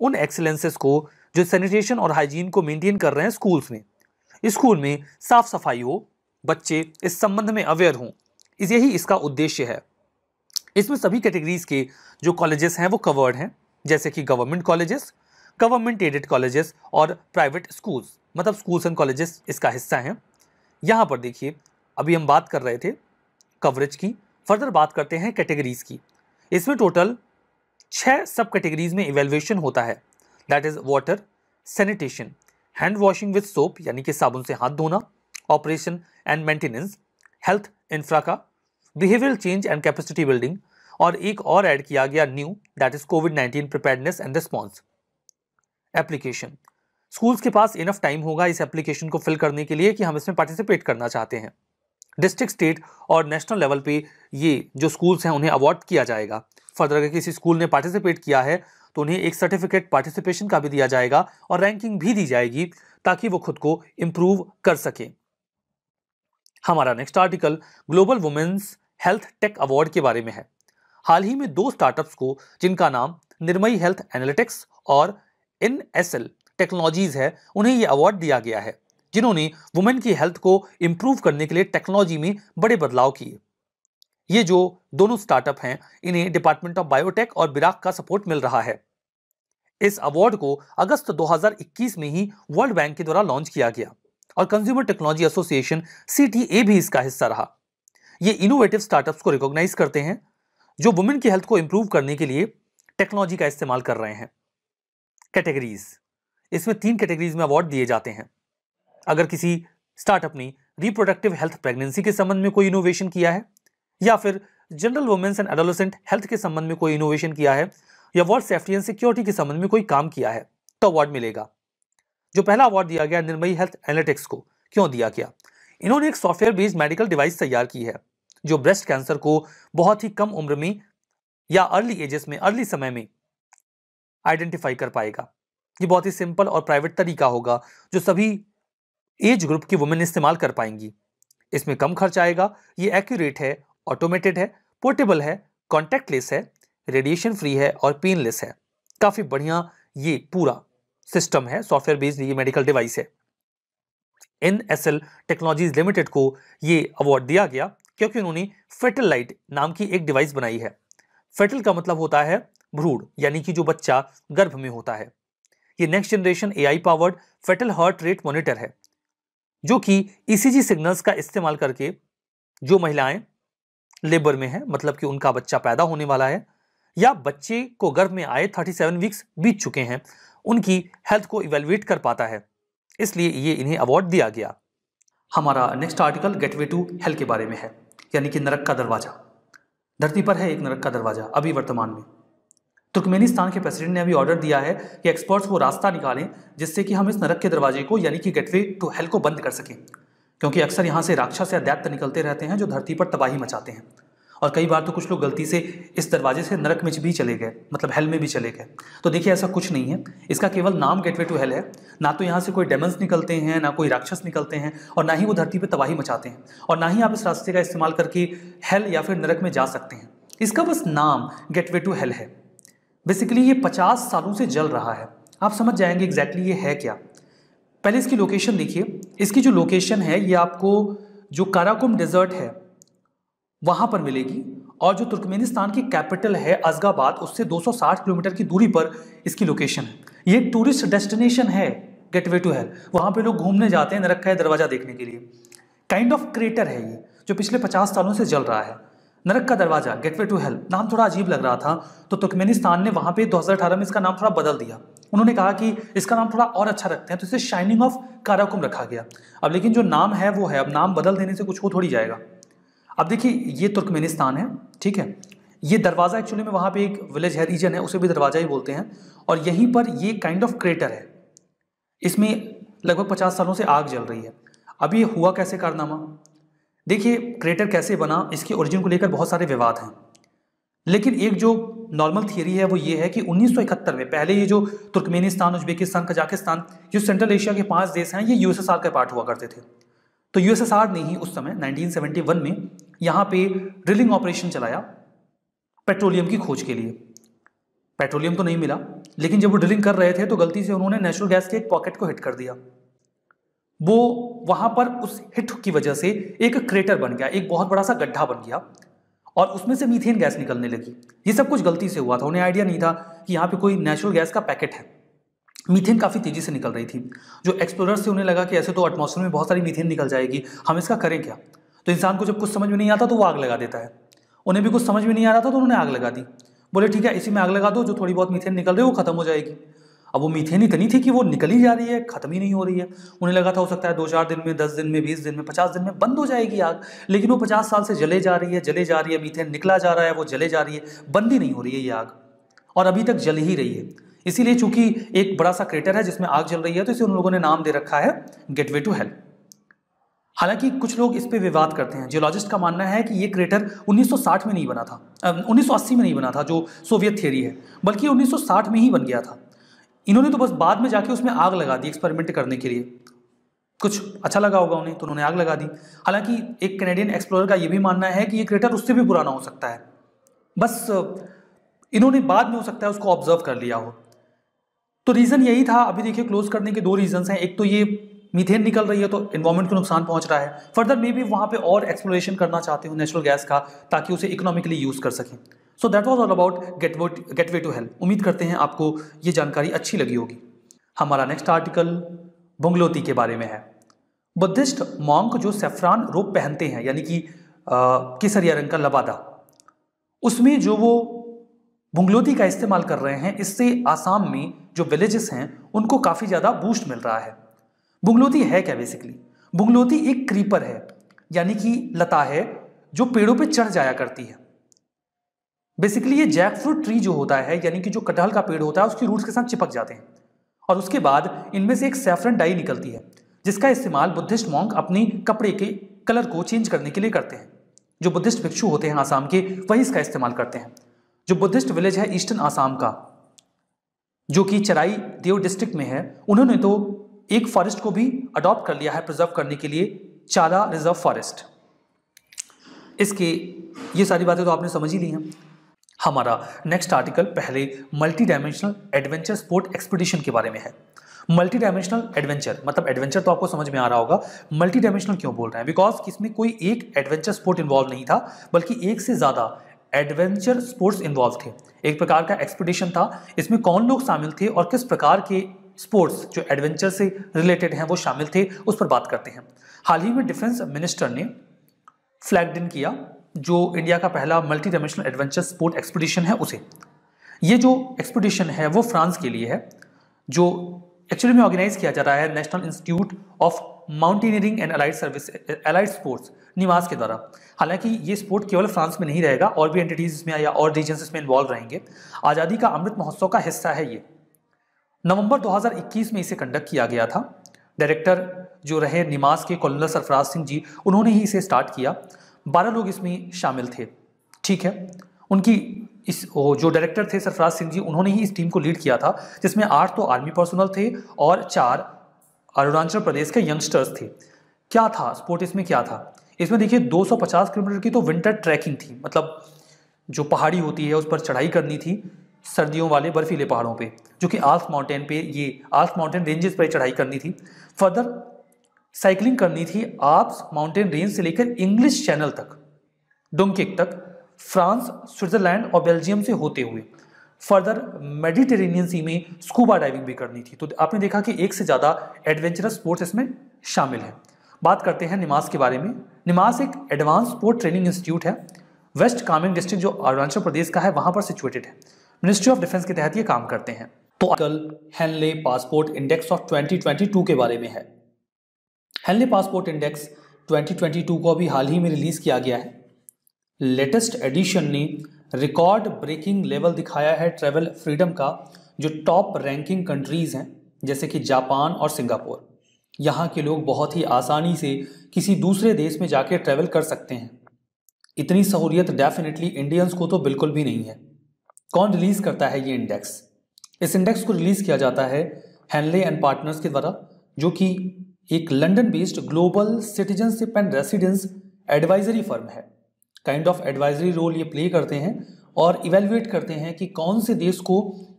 उन एक्सेलेंसेस को जो सैनिटेशन और हाइजीन को मेंटेन कर रहे हैं स्कूल्स में स्कूल में साफ सफाई हो बच्चे इस संबंध में अवेयर हों इस यही इसका उद्देश्य है इसमें सभी कैटेगरीज के जो कॉलेजेस हैं वो कवर्ड हैं जैसे कि government colleges government aided colleges और प्राइवेट स्कूल्स मतलब स्कूल्स एंड कॉलेजेस इसका हिस्सा हैं यहाँ पर देखिए अभी हम बात कर रहे थे कवरेज की फर्दर बात करते हैं कैटेगरीज़ की इसमें टोटल छः सब कैटेगरीज में इवेल्युएशन होता है that is water sanitation hand washing with soap यानी कि साबुन से हाथ धोना operation and maintenance health infra का behaviour change and capacity building और एक और ऐड किया गया new that is COVID nineteen preparedness and response application schools के पास इनफ टाइम होगा इस एप्लीकेशन को फिल करने के लिए कि हम इसमें पार्टिसिपेट करना चाहते हैं डिस्ट्रिक्ट स्टेट और नेशनल लेवल पे ये जो स्कूल्स हैं उन्हें अवार्ड किया जाएगा फर्दर अगर किसी स्कूल ने पार्टिसिपेट किया है तो उन्हें एक सर्टिफिकेट पार्टिसिपेशन का भी दिया जाएगा और रैंकिंग भी दी जाएगी ताकि वो खुद को इम्प्रूव कर सकें हमारा next article global women's health tech award के बारे में है हाल ही में दो स्टार्टअप्स को जिनका नाम निर्मयी हेल्थ एनालिटिक्स और इन टेक्नोलॉजीज़ है उन्हें ये अवार्ड दिया गया है जिन्होंने वुमेन की हेल्थ को इम्प्रूव करने के लिए टेक्नोलॉजी में बड़े बदलाव किए ये जो दोनों स्टार्टअप हैं इन्हें डिपार्टमेंट ऑफ बायोटेक और बिराक का सपोर्ट मिल रहा है इस अवार्ड को अगस्त 2021 में ही वर्ल्ड बैंक के द्वारा लॉन्च किया गया और कंज्यूमर टेक्नोलॉजी एसोसिएशन सी भी इसका हिस्सा रहा ये इनोवेटिव स्टार्टअप्स को रिकॉग्नाइज करते हैं जो वुमेन की हेल्थ को इम्प्रूव करने के लिए टेक्नोलॉजी का इस्तेमाल कर रहे हैं कैटेगरीज़ इसमें तीन कैटेगरीज में अवार्ड दिए जाते हैं अगर किसी स्टार्टअप ने रिप्रोडक्टिव हेल्थ प्रेगनेंसी के संबंध में कोई इनोवेशन किया है या फिर general women's and adolescent health के संबंध में कोई इनोवेशन किया है या वर्ल्ड सेफ्टी एंड सिक्योरिटी के संबंध में कोई काम किया है तो अवार्ड मिलेगा जो पहला अवार्ड दिया गया निर्मयी हेल्थ एनालिटिक्स को क्यों दिया गया इन्होंने एक सॉफ्टवेयर बेस्ड मेडिकल डिवाइस तैयार की है जो ब्रेस्ट कैंसर को बहुत ही कम उम्र में या अर्ली एजेस में अर्ली समय में आइडेंटिफाई कर पाएगा ये बहुत ही सिंपल और प्राइवेट तरीका होगा जो सभी एज ग्रुप की वुमेन इस्तेमाल कर पाएंगी इसमें कम खर्च आएगा ये एक्यूरेट है ऑटोमेटेड है पोर्टेबल है कॉन्टैक्टलेस है रेडिएशन फ्री है और पेनलेस है काफ़ी बढ़िया ये पूरा सिस्टम है सॉफ्टवेयर बेस्ड ये मेडिकल डिवाइस है N S L technologies limited को ये अवार्ड दिया गया क्योंकि उन्होंने फेटल लाइट नाम की एक डिवाइस बनाई है फेटल का मतलब होता है भ्रूण यानी कि जो बच्चा गर्भ में होता है ये next generation AI powered fetal heart rate monitor है जो कि ईसीजी e सिग्नल्स का इस्तेमाल करके जो महिलाएं लेबर में है मतलब कि उनका बच्चा पैदा होने वाला है या बच्चे को गर्भ में आए 37 वीक्स बीत चुके हैं उनकी हेल्थ को इवेल्युएट कर पाता है इसलिए ये इन्हें अवार्ड दिया गया हमारा next article gateway to health के बारे में है यानी कि नरक का दरवाज़ा धरती पर है एक नरक का दरवाज़ा अभी वर्तमान में तुर्कमेनिस्तान के प्रेसिडेंट ने अभी ऑर्डर दिया है कि एक्सपर्ट्स वो रास्ता निकालें जिससे कि हम इस नरक के दरवाजे को यानी कि गेटवे टू हेल को बंद कर सकें क्योंकि अक्सर यहाँ से राक्षस या दैत्य निकलते रहते हैं जो धरती पर तबाही मचाते हैं और कई बार तो कुछ लोग गलती से इस दरवाजे से नरक में भी चले गए मतलब हेल में भी चले गए तो देखिए ऐसा कुछ नहीं है इसका केवल नाम गेटवे टू हेल है ना तो यहाँ से कोई डेमंस निकलते हैं ना कोई राक्षस निकलते हैं और ना ही वो धरती पर तबाही मचाते हैं और ना ही आप इस रास्ते का इस्तेमाल करके हेल या फिर नरक में जा सकते हैं इसका बस नाम गेटवे टू हेल है बेसिकली ये पचास सालों से जल रहा है आप समझ जाएंगे एग्जैक्टली exactly ये है क्या पहले इसकी लोकेशन देखिए इसकी जो लोकेशन है ये आपको जो काराकुम डेजर्ट है वहाँ पर मिलेगी और जो तुर्कमेनिस्तान की कैपिटल है अजगाबाद उससे 260 किलोमीटर की दूरी पर इसकी लोकेशन है ये टूरिस्ट डेस्टिनेशन है गेटवे टू हेल वहाँ पे लोग घूमने जाते हैं नरक का दरवाज़ा देखने के लिए काइंड ऑफ क्रेटर है ये जो पिछले 50 सालों से जल रहा है नरक का दरवाजा गेटवे टू हेल नाम थोड़ा अजीब लग रहा था तो तुर्कमेनिस्तान ने वहाँ पे 2018 में इसका नाम थोड़ा बदल दिया उन्होंने कहा कि इसका नाम थोड़ा और अच्छा रखते हैं तो इसे शाइनिंग ऑफ काराकुम रखा गया अब लेकिन जो नाम है वो है अब नाम बदल देने से कुछ हो थोड़ी जाएगा अब देखिए ये तुर्कमेनिस्तान है ठीक है ये दरवाज़ा एक्चुअली में वहाँ पर एक विलेज है रीजन है उसे भी दरवाज़ा ही बोलते हैं और यहीं पर ये काइंड ऑफ क्रेटर है इसमें लगभग पचास सालों से आग जल रही है अब ये हुआ कैसे कारनामा देखिए क्रेटर कैसे बना इसके ओरिजिन को लेकर बहुत सारे विवाद हैं लेकिन एक जो नॉर्मल थियरी है वो ये है कि 1971 में पहले ये जो तुर्कमेनिस्तान उज्बेकिस्तान कजाकिस्तान जो सेंट्रल एशिया के पांच देश हैं ये यूएसएसआर का पार्ट हुआ करते थे तो यूएसएसआर ने ही उस समय 1971 में यहाँ पे ड्रिलिंग ऑपरेशन चलाया पेट्रोलियम की खोज के लिए पेट्रोलियम तो नहीं मिला लेकिन जब वो ड्रिलिंग कर रहे थे तो गलती से उन्होंने नेचुरल गैस के एक पॉकेट को हिट कर दिया वो वहां पर उस हिट की वजह से एक क्रेटर बन गया एक बहुत बड़ा सा गड्ढा बन गया और उसमें से मीथेन गैस निकलने लगी ये सब कुछ गलती से हुआ था उन्हें आइडिया नहीं था कि यहाँ पे कोई नेचुरल गैस का पैकेट है मीथेन काफ़ी तेज़ी से निकल रही थी जो एक्सप्लोरर से उन्हें लगा कि ऐसे तो एटमोसफेयर में बहुत सारी मीथेन निकल जाएगी हम इसका करें क्या तो इंसान को जब कुछ समझ में नहीं आता तो वो आग लगा देता है उन्हें भी कुछ समझ में नहीं आ रहा था तो उन्होंने आग लगा दी बोले ठीक है इसी में आग लगा दो जो थोड़ी बहुत मीथेन निकल रही है वो खत्म हो जाएगी अब वो मीथेन इतनी थी कि वो निकल ही जा रही है खत्म ही नहीं हो रही है उन्हें लगा था हो सकता है दो चार दिन में दस दिन में बीस दिन में पचास दिन में बंद हो जाएगी आग लेकिन वो पचास साल से जले जा रही है जले जा रही है मीथेन निकला जा रहा है वो जले जा रही है बंद ही नहीं हो रही है ये आग और अभी तक जल ही रही है इसीलिए चूंकि एक बड़ा सा क्रेटर है जिसमें आग जल रही है तो इसे उन लोगों ने नाम दे रखा है गेटवे टू हेल्प हालांकि कुछ लोग इस पर विवाद करते हैं जियोलॉजिस्ट का मानना है कि ये क्रेटर 1960 में नहीं बना था 1980 में नहीं बना था जो सोवियत थियरी है बल्कि 1960 में ही बन गया था इन्होंने तो बस बाद में जाके उसमें आग लगा दी एक्सपेरिमेंट करने के लिए कुछ अच्छा लगा होगा उन्हें तो उन्होंने आग लगा दी हालांकि एक कैनेडियन एक्सप्लोरर का ये भी मानना है कि ये क्रेटर उससे भी पुराना हो सकता है बस इन्होंने बाद में हो सकता है उसको ऑब्जर्व कर लिया हो तो रीज़न यही था अभी देखिए क्लोज करने के दो रीज़न हैं एक तो ये मीथेन निकल रही है तो इन्वायरमेंट को नुकसान पहुंच रहा है फर्दर मे भी वहाँ पे और एक्सप्लोरेशन करना चाहते हो नेचुरल गैस का ताकि उसे इकोनॉमिकली यूज़ कर सकें so that was all about gate gateway to help उम्मीद करते हैं आपको ये जानकारी अच्छी लगी होगी हमारा नेक्स्ट आर्टिकल बंगलोती के बारे में है बुद्धिस्ट मॉन्क जो सेफ्रान रोप पहनते हैं यानी कि केसरिया रंग का लबादा उसमें जो वो बुंगलोती का इस्तेमाल कर रहे हैं इससे आसाम में जो विलेजेस हैं उनको काफ़ी ज़्यादा बूस्ट मिल रहा है बुंगलोती है क्या बेसिकली बुंगलोती एक क्रीपर है यानी कि लता है जो पेड़ों पे चढ़ जाया करती है बेसिकली ये जैक फ्रूट ट्री जो होता है यानी कि जो कटहल का पेड़ होता है उसकी रूट्स के साथ चिपक जाते हैं और उसके बाद इनमें से एक सेफरन डाई निकलती है जिसका इस्तेमाल बुद्धिस्ट मॉन्ग अपने कपड़े के कलर को चेंज करने के लिए करते हैं जो बुद्धिस्ट भिक्षु होते हैं आसाम के वही इसका इस्तेमाल करते हैं जो बुद्धिस्ट विलेज है ईस्टर्न आसाम का जो कि चराई देव डिस्ट्रिक्ट में है उन्होंने तो एक फॉरेस्ट को भी अडॉप्ट कर लिया है प्रिजर्व करने के लिए चाला रिजर्व फॉरेस्ट इसके ये सारी बातें तो आपने समझ ही ली हैं हमारा नेक्स्ट आर्टिकल पहले multi dimensional adventure sport expedition के बारे में है मल्टी डायमेंशनल एडवेंचर मतलब एडवेंचर तो आपको समझ में आ रहा होगा मल्टी डायमेंशनल क्यों बोल रहे हैं बिकॉज इसमें कोई एक एडवेंचर स्पोर्ट इन्वॉल्व नहीं था बल्कि एक से ज़्यादा एडवेंचर स्पोर्ट्स इन्वॉल्व थे एक प्रकार का एक्सपीडिशन था इसमें कौन लोग शामिल थे और किस प्रकार के स्पोर्ट्स जो एडवेंचर से रिलेटेड हैं वो शामिल थे उस पर बात करते हैं हाल ही में डिफेंस मिनिस्टर ने फ्लैग डिन किया जो इंडिया का पहला multi dimensional adventure sport expedition है उसे ये जो एक्सपीडिशन है वो फ्रांस के लिए है जो एक्चुअली में ऑर्गेनाइज किया जा रहा है national institute of mountaineering and allied service allied sports निवास के द्वारा हालांकि ये स्पोर्ट केवल फ्रांस में नहीं रहेगा और भी एंटिटीज इसमें या और रीजन इसमें इन्वॉल्व रहेंगे आज़ादी का अमृत महोत्सव का हिस्सा है ये नवंबर 2021 में इसे कंडक्ट किया गया था डायरेक्टर जो रहे निमास के कॉलोनल सरफराज सिंह जी उन्होंने ही इसे स्टार्ट किया बारह लोग इसमें शामिल थे ठीक है उनकी इस जो डायरेक्टर थे सरफराज सिंह जी उन्होंने ही इस टीम को लीड किया था जिसमें आठ तो आर्मी पर्सनल थे और चार अरुणाचल प्रदेश के यंगस्टर्स थे क्या था स्पोर्ट इसमें क्या था इसमें देखिए 250 किलोमीटर की तो विंटर ट्रैकिंग थी मतलब जो पहाड़ी होती है उस पर चढ़ाई करनी थी सर्दियों वाले बर्फीले पहाड़ों पे जो कि आल्फ माउंटेन पे ये आल्फ माउंटेन रेंजेस पर चढ़ाई करनी थी फर्दर साइकिलिंग करनी थी आप्स माउंटेन रेंज से लेकर इंग्लिश चैनल तक डोंकेक तक फ्रांस स्विट्जरलैंड और बेल्जियम से होते हुए फर्दर मेडिटेरेनियन सी में स्कूबा डाइविंग भी करनी थी तो आपने देखा कि एक से ज़्यादा एडवेंचरस स्पोर्ट्स इसमें शामिल हैं बात करते हैं निमास के बारे में निमास एक एडवांस स्पोर्ट ट्रेनिंग इंस्टीट्यूट है वेस्ट कामेंग डिस्ट्रिक्ट जो अरुणाचल प्रदेश का है वहाँ पर सिचुएटेड है मिनिस्ट्री ऑफ डिफेंस के तहत ये काम करते हैं तो आजकल हेनले पासपोर्ट इंडेक्स ऑफ 2022 के बारे में है हेनली पासपोर्ट इंडेक्स 2022 को अभी हाल ही में रिलीज़ किया गया है लेटेस्ट एडिशन ने रिकॉर्ड ब्रेकिंग लेवल दिखाया है ट्रैवल फ्रीडम का जो टॉप रैंकिंग कंट्रीज़ हैं जैसे कि जापान और सिंगापुर यहाँ के लोग बहुत ही आसानी से किसी दूसरे देश में जाकर ट्रैवल कर सकते हैं इतनी सहूलियत डेफिनेटली इंडियंस को तो बिल्कुल भी नहीं है कौन रिलीज़ करता है ये इंडेक्स इस इंडेक्स को रिलीज़ किया जाता है हैनले एंड पार्टनर्स के द्वारा जो कि एक London based global citizenship and residence advisory firm है काइंड ऑफ एडवाइजरी रोल ये प्ले करते हैं और इवेल्युएट करते हैं कि कौन से देश को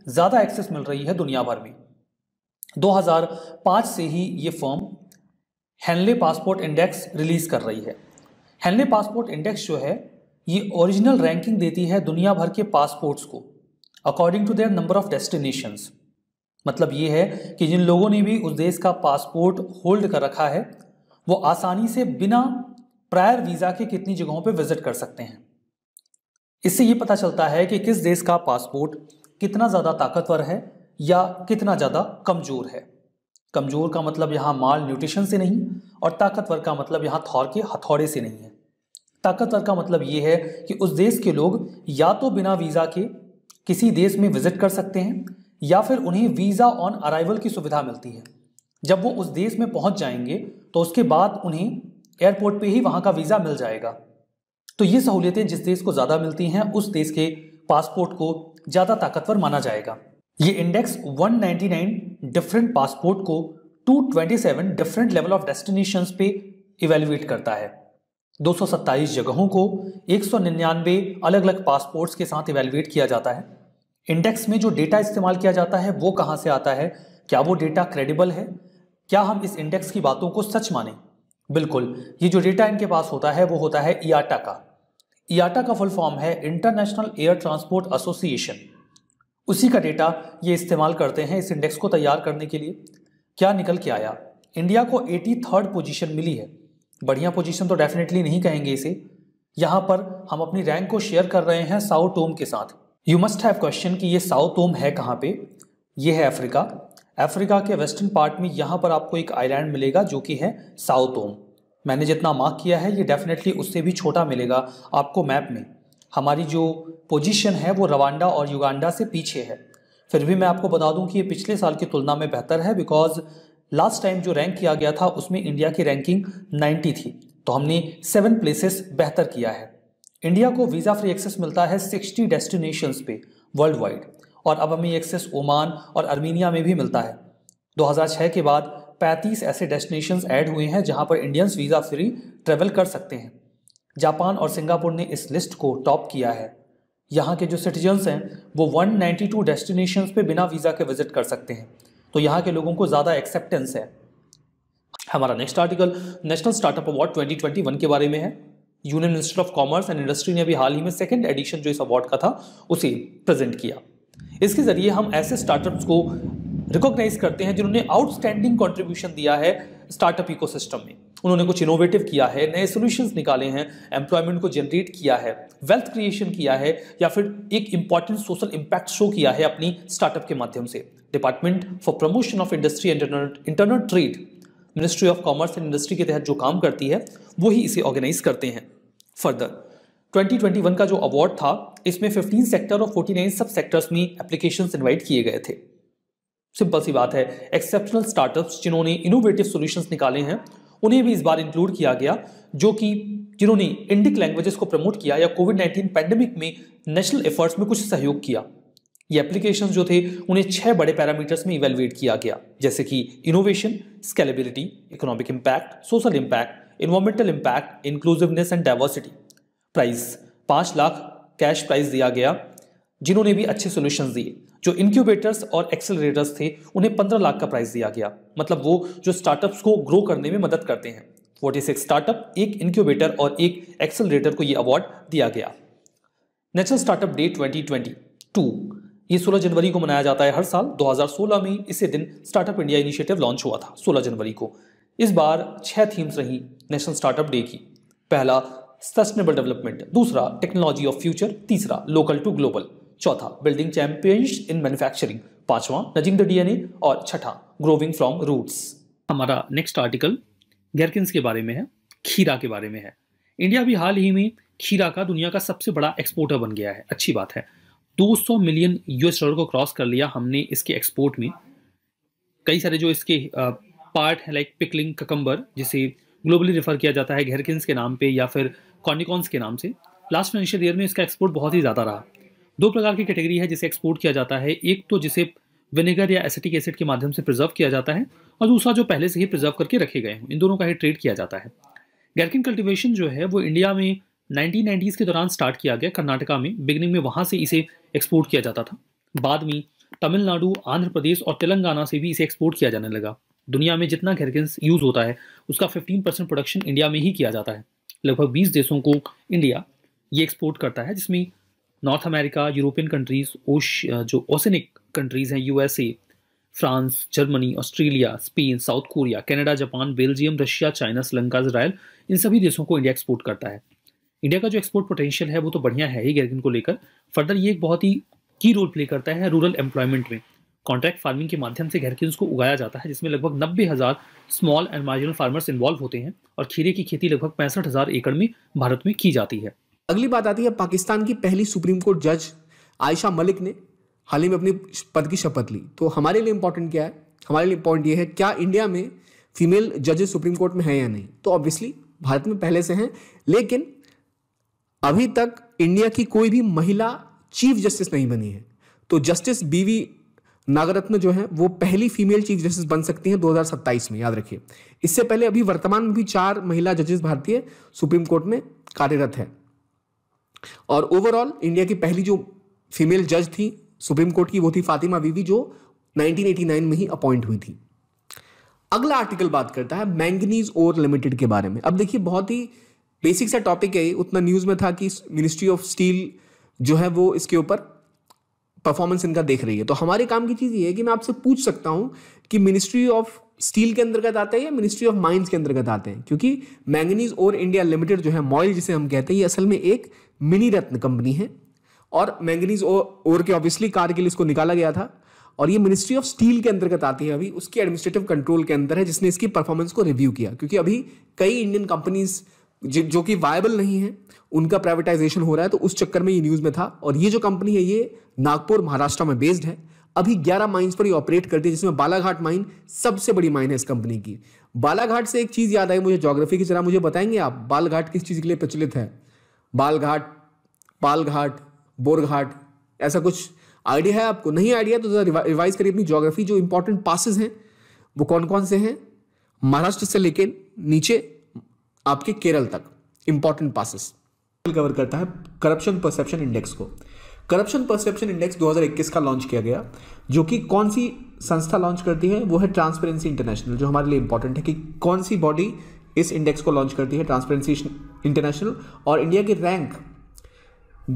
ज़्यादा एक्सेस मिल रही है दुनिया भर में 2005 से ही ये firm Henley passport index release कर रही है हैनले पासपोर्ट इंडेक्स जो है ये ओरिजिनल रैंकिंग देती है दुनिया भर के पासपोर्ट्स को according to their number of destinations मतलब ये है कि जिन लोगों ने भी उस देश का पासपोर्ट होल्ड कर रखा है वो आसानी से बिना प्रायर वीज़ा के कितनी जगहों पर विजिट कर सकते हैं इससे ये पता चलता है कि किस देश का पासपोर्ट कितना ज़्यादा ताकतवर है या कितना ज़्यादा कमज़ोर है कमज़ोर का मतलब यहाँ माल न्यूट्रिशन से नहीं और ताकतवर का मतलब यहाँ थौर के हथौड़े से नहीं है ताकतवर का मतलब ये है कि उस देश के लोग या तो बिना वीज़ा के किसी देश में विज़िट कर सकते हैं या फिर उन्हें वीज़ा ऑन अराइवल की सुविधा मिलती है जब वो उस देश में पहुंच जाएंगे तो उसके बाद उन्हें एयरपोर्ट पे ही वहाँ का वीज़ा मिल जाएगा तो ये सहूलियतें जिस देश को ज़्यादा मिलती हैं उस देश के पासपोर्ट को ज़्यादा ताकतवर माना जाएगा ये इंडेक्स 199 डिफरेंट पासपोर्ट को 227 डिफरेंट लेवल ऑफ डेस्टिनेशंस पे इवेल्युएट करता है दो जगहों को 199 अलग अलग पासपोर्ट्स के साथ इवेल्युएट किया जाता है इंडेक्स में जो डेटा इस्तेमाल किया जाता है वो कहाँ से आता है क्या वो डेटा क्रेडिबल है क्या हम इस इंडेक्स की बातों को सच माने बिल्कुल ये जो डेटा इनके पास होता है वो होता है इयाटा का इयाटा का फुल फॉर्म है इंटरनेशनल एयर ट्रांसपोर्ट एसोसिएशन उसी का डेटा ये इस्तेमाल करते हैं इस इंडेक्स को तैयार करने के लिए क्या निकल के आया इंडिया को एटी थर्ड पोजिशन मिली है बढ़िया पोजिशन तो डेफिनेटली नहीं कहेंगे इसे यहाँ पर हम अपनी रैंक को शेयर कर रहे हैं साउथ टोम के साथ यू मस्ट हैव क्वेश्चन कि ये साउथ ओम है कहाँ पे ये है अफ्रीका अफ्रीका के वेस्टर्न पार्ट में यहाँ पर आपको एक आइलैंड मिलेगा जो कि है साउथ ओम मैंने जितना मार्क किया है ये डेफिनेटली उससे भी छोटा मिलेगा आपको मैप में हमारी जो पोजीशन है वो रवांडा और युगांडा से पीछे है फिर भी मैं आपको बता दूं कि ये पिछले साल की तुलना में बेहतर है बिकॉज लास्ट टाइम जो रैंक किया गया था उसमें इंडिया की रैंकिंग 90 थी तो हमने सेवन प्लेसेस बेहतर किया है इंडिया को वीज़ा फ्री एक्सेस मिलता है 60 डेस्टिनेशंस पे वर्ल्ड वाइड और अब हमें एक्सेस ओमान और अर्मीनिया में भी मिलता है 2006 के बाद 35 ऐसे डेस्टिनेशंस ऐड हुए हैं जहां पर इंडियंस वीज़ा फ्री ट्रेवल कर सकते हैं जापान और सिंगापुर ने इस लिस्ट को टॉप किया है यहाँ के जो सिटीजन्स हैं वो 192 डेस्टिनेशंस पे बिना वीज़ा के विजिट कर सकते हैं तो यहाँ के लोगों को ज़्यादा एक्सेप्टेंस है हमारा next article national startup award 2021 के बारे में है union minister of commerce and industry ने अभी हाल ही में सेकेंड एडिशन जो इस अवार्ड का था उसे प्रेजेंट किया इसके जरिए हम ऐसे स्टार्टअप्स को रिकॉग्नाइज करते हैं जिन्होंने आउटस्टैंडिंग कॉन्ट्रीब्यूशन दिया है स्टार्टअप इकोसिस्टम में उन्होंने कुछ इनोवेटिव किया है नए सॉल्यूशंस निकाले हैं एम्प्लॉयमेंट को जनरेट किया है वेल्थ क्रिएशन किया है या फिर एक इंपॉर्टेंट सोशल इम्पैक्ट शो किया है अपनी स्टार्टअप के माध्यम से department for promotion of industry and internal trade ministry of commerce and industry के तहत जो काम करती है वही इसे ऑर्गेनाइज करते हैं फर्दर 2021 का जो अवार्ड था इसमें 15 सेक्टर और 49 सब सेक्टर्स में एप्लीकेशन इन्वाइट किए गए थे सिंपल सी बात है एक्सेप्शनल स्टार्टअप्स जिन्होंने इनोवेटिव सॉल्यूशंस निकाले हैं उन्हें भी इस बार इंक्लूड किया गया जो कि जिन्होंने इंडिक लैंग्वेजेस को प्रमोट किया या कोविड नाइन्टीन पैंडमिक में नेशनल एफर्ट्स में कुछ सहयोग किया ये एप्लीकेशन जो थे उन्हें छह बड़े पैरामीटर्स में इवेलुएट किया गया जैसे कि innovation scalability economic impact social impact environmental impact inclusiveness and diversity prize पाँच लाख कैश प्राइस दिया गया जिन्होंने भी अच्छे सोल्यूशन दिए जो इंक्यूबेटर्स और एक्सेलरेटर्स थे उन्हें पंद्रह लाख का प्राइस दिया गया मतलब वो जो स्टार्टअप्स को ग्रो करने में मदद करते हैं 46 स्टार्टअप एक इंक्यूबेटर और एक एक्सेलरेटर को ये अवार्ड दिया गया नेचुरल स्टार्टअप डे 2022 ये 16 जनवरी को मनाया जाता है हर साल 2016 में इसी दिन स्टार्टअप इंडिया इनिशिएटिव लॉन्च हुआ था 16 जनवरी को इस बार छह थीम्स रही नेशनल स्टार्टअप डे की पहला सस्टेनेबल डेवलपमेंट दूसरा टेक्नोलॉजी ऑफ फ्यूचर तीसरा लोकल टू ग्लोबल चौथा बिल्डिंग चैंपियंस इन मैन्युफैक्चरिंग पांचवा नजिंग द डीएनए और छठा ग्रोविंग फ्रॉम रूट्स हमारा नेक्स्ट आर्टिकल गैरकिंस के बारे में है खीरा के बारे में है इंडिया भी हाल ही में खीरा का दुनिया का सबसे बड़ा एक्सपोर्टर बन गया है अच्छी बात है 200 मिलियन यूएस डॉलर को क्रॉस कर लिया हमने इसके एक्सपोर्ट में कई सारे जो इसके पार्ट है लाइक पिकलिंग ककम्बर जिसे ग्लोबली रेफर किया जाता है घेरकिन्स के नाम पे या फिर कॉनिकॉन्स के नाम से लास्ट फाइनेंशियल ईयर में इसका एक्सपोर्ट बहुत ही ज़्यादा रहा दो प्रकार की कैटेगरी है जिसे एक्सपोर्ट किया जाता है एक तो जिसे विनेगर या एसिटिक एसिड के माध्यम से प्रिजर्व किया जाता है और दूसरा जो पहले से ही प्रिजर्व करके रखे गए हैं इन दोनों का ही ट्रेड किया जाता है गैरकिन कल्टिवेशन जो है वो इंडिया में नाइनटीन के दौरान स्टार्ट किया गया कर्नाटका में बिगनिंग में वहाँ से इसे एक्सपोर्ट किया जाता था बाद में तमिलनाडु आंध्र प्रदेश और तेलंगाना से भी इसे एक्सपोर्ट किया जाने लगा दुनिया में जितना कैरकेंस यूज़ होता है उसका 15 परसेंट प्रोडक्शन इंडिया में ही किया जाता है लगभग 20 देशों को इंडिया ये एक्सपोर्ट करता है जिसमें नॉर्थ अमेरिका यूरोपियन कंट्रीज़ ओश जो ओसेनिक कंट्रीज़ हैं USA France Germany Australia Spain South Korea Canada Japan Belgium Russia China Sri Lanka Israel इन सभी देशों को इंडिया एक्सपोर्ट करता है इंडिया का जो एक्सपोर्ट पोटेंशियल है वो तो बढ़िया है ही गैरगिन को लेकर फर्दर ये एक बहुत ही की रोल प्ले करता है रूरल एम्प्लॉयमेंट में कॉन्ट्रैक्ट फार्मिंग के माध्यम से घरकिन्स को उगाया जाता है जिसमें लगभग नब्बे हज़ार small and marginal farmers involve होते हैं और खीरे की खेती लगभग पैंसठ हज़ार एकड़ में भारत में की जाती है अगली बात आती है पाकिस्तान की पहली सुप्रीम कोर्ट जज आयशा मलिक ने हाल ही में अपनी पद की शपथ ली तो हमारे लिए इम्पोर्टेंट क्या है हमारे लिए इम्पोर्टेंट ये है क्या इंडिया में फीमेल जजेस सुप्रीम कोर्ट में हैं या नहीं तो ऑब्वियसली भारत में पहले से हैं लेकिन अभी तक इंडिया की कोई भी महिला चीफ जस्टिस नहीं बनी है तो जस्टिस बीवी नागरत्न जो है वो पहली फीमेल चीफ जस्टिस बन सकती हैं 2027 में याद रखिए इससे पहले अभी वर्तमान में भी चार महिला जजेस भारतीय सुप्रीम कोर्ट में कार्यरत है और ओवरऑल इंडिया की पहली जो फीमेल जज थी सुप्रीम कोर्ट की वो थी फातिमा बीवी जो 1989 में ही अपॉइंट हुई थी अगला आर्टिकल बात करता है मैंगनीज ओर लिमिटेड के बारे में अब देखिए बहुत ही बेसिक सा टॉपिक है उतना न्यूज़ में था कि मिनिस्ट्री ऑफ स्टील जो है वो इसके ऊपर परफॉर्मेंस इनका देख रही है तो हमारे काम की चीज़ ये है कि मैं आपसे पूछ सकता हूँ कि मिनिस्ट्री ऑफ स्टील के अंतर्गत आता है या मिनिस्ट्री ऑफ माइंस के अंतर्गत आते हैं क्योंकि मैंगनीज और इंडिया लिमिटेड जो है मॉइल जिसे हम कहते हैं ये असल में एक मिनी रत्न कंपनी है और मैंगनीज और के ऑब्वियसली कार के लिए इसको निकाला गया था और ये मिनिस्ट्री ऑफ स्टील के अंतर्गत आती है अभी उसकी एडमिनिस्ट्रेटिव कंट्रोल के अंदर है जिसने इसकी परफॉर्मेंस को रिव्यू किया क्योंकि अभी कई इंडियन कंपनीज जो कि वायबल नहीं है उनका प्राइवेटाइजेशन हो रहा है तो उस चक्कर में ये न्यूज़ में था और ये जो कंपनी है ये नागपुर महाराष्ट्र में बेस्ड है अभी 11 माइंस पर ये ऑपरेट करती है जिसमें बालाघाट माइन सबसे बड़ी माइन है इस कंपनी की बालाघाट से एक चीज़ याद आई मुझे जोग्राफी की जरा मुझे बताएंगे आप बालघाट किस चीज़ के लिए प्रचलित है बालघाट पालघाट बोरघाट ऐसा कुछ आइडिया है आपको नहीं आइडिया तो जरा रिवाइज करिए अपनी जोग्राफी जो इंपॉर्टेंट पासिस हैं वो कौन कौन से हैं महाराष्ट्र से लेकर नीचे आपके केरल तक इंपॉर्टेंट पासिस कवर करता है करप्शन परसेप्शन इंडेक्स को करप्शन परसेप्शन इंडेक्स 2021 का लॉन्च किया गया जो कि कौन सी संस्था लॉन्च करती है वो है ट्रांसपेरेंसी इंटरनेशनल जो हमारे लिए इंपॉर्टेंट है कि कौन सी बॉडी इस इंडेक्स को लॉन्च करती है ट्रांसपेरेंसी इंटरनेशनल और इंडिया की रैंक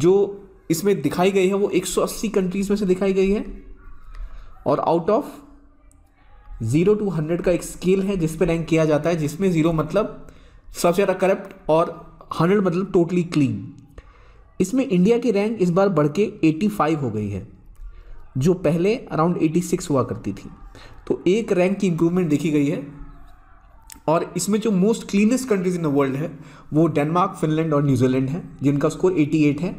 जो इसमें दिखाई गई है वो 180 कंट्रीज में से दिखाई गई है और out of zero to hundred का एक स्केल है जिसपे रैंक किया जाता है जिसमें ज़ीरो मतलब सबसे ज़्यादा करप्ट और हंड्रेड मतलब टोटली क्लीन इसमें इंडिया की रैंक इस बार बढ़ के एटी फाइव हो गई है जो पहले अराउंड एटी सिक्स हुआ करती थी तो एक रैंक की इम्प्रूवमेंट देखी गई है और इसमें जो most cleanest countries in the world है वो डेनमार्क फिनलैंड और न्यूजीलैंड है जिनका स्कोर एटी एट है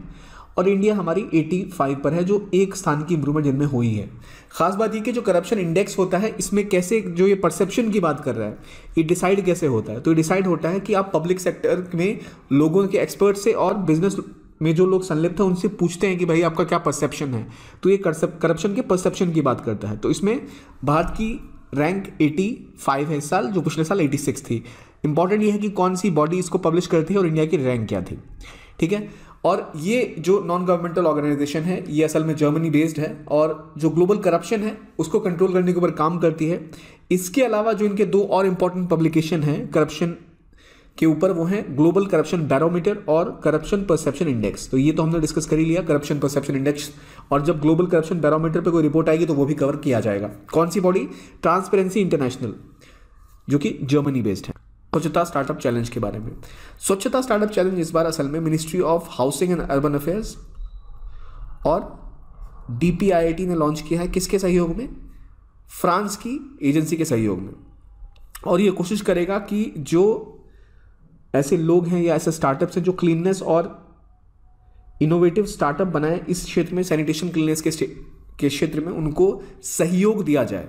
और इंडिया हमारी 85 पर है जो एक स्थान की इंप्रूवमेंट जिनमें हुई है खास बात यह कि जो करप्शन इंडेक्स होता है इसमें कैसे जो ये परसेप्शन की बात कर रहा है ये डिसाइड कैसे होता है तो ये डिसाइड होता है कि आप पब्लिक सेक्टर में लोगों के एक्सपर्ट से और बिजनेस में जो लोग संलिप्त हैं उनसे पूछते हैं कि भाई आपका क्या परसेप्शन है तो ये करप्शन के परसेप्शन की बात करता है तो इसमें भारत की रैंक 85 है इस साल जो पिछले साल 86 थी इंपॉर्टेंट ये है कि कौन सी बॉडी इसको पब्लिश करती है और इंडिया की रैंक क्या थी ठीक है और ये जो नॉन गवर्नमेंटल ऑर्गेनाइजेशन है ये असल में जर्मनी बेस्ड है और जो ग्लोबल करप्शन है उसको कंट्रोल करने के ऊपर काम करती है इसके अलावा जो इनके दो और इम्पॉर्टेंट पब्लिकेशन हैं करप्शन के ऊपर वो हैं ग्लोबल करप्शन बैरोमीटर और करप्शन परसेप्शन इंडेक्स तो ये तो हमने डिस्कस कर ही लिया करप्शन परसेप्शन इंडेक्स और जब ग्लोबल करप्शन बैरोमीटर पे कोई रिपोर्ट आएगी तो वो भी कवर किया जाएगा कौन सी बॉडी ट्रांसपेरेंसी इंटरनेशनल जो कि जर्मनी बेस्ड है स्वच्छता स्टार्टअप चैलेंज के बारे में स्वच्छता स्टार्टअप चैलेंज इस बार असल में ministry of housing and urban affairs और डी ने लॉन्च किया है किसके सहयोग में फ्रांस की एजेंसी के सहयोग में और ये कोशिश करेगा कि जो ऐसे लोग हैं या ऐसे स्टार्टअप्स हैं जो क्लीननेस और इनोवेटिव स्टार्टअप बनाए इस क्षेत्र में सैनिटेशन क्लीननेस के के क्षेत्र में उनको सहयोग दिया जाए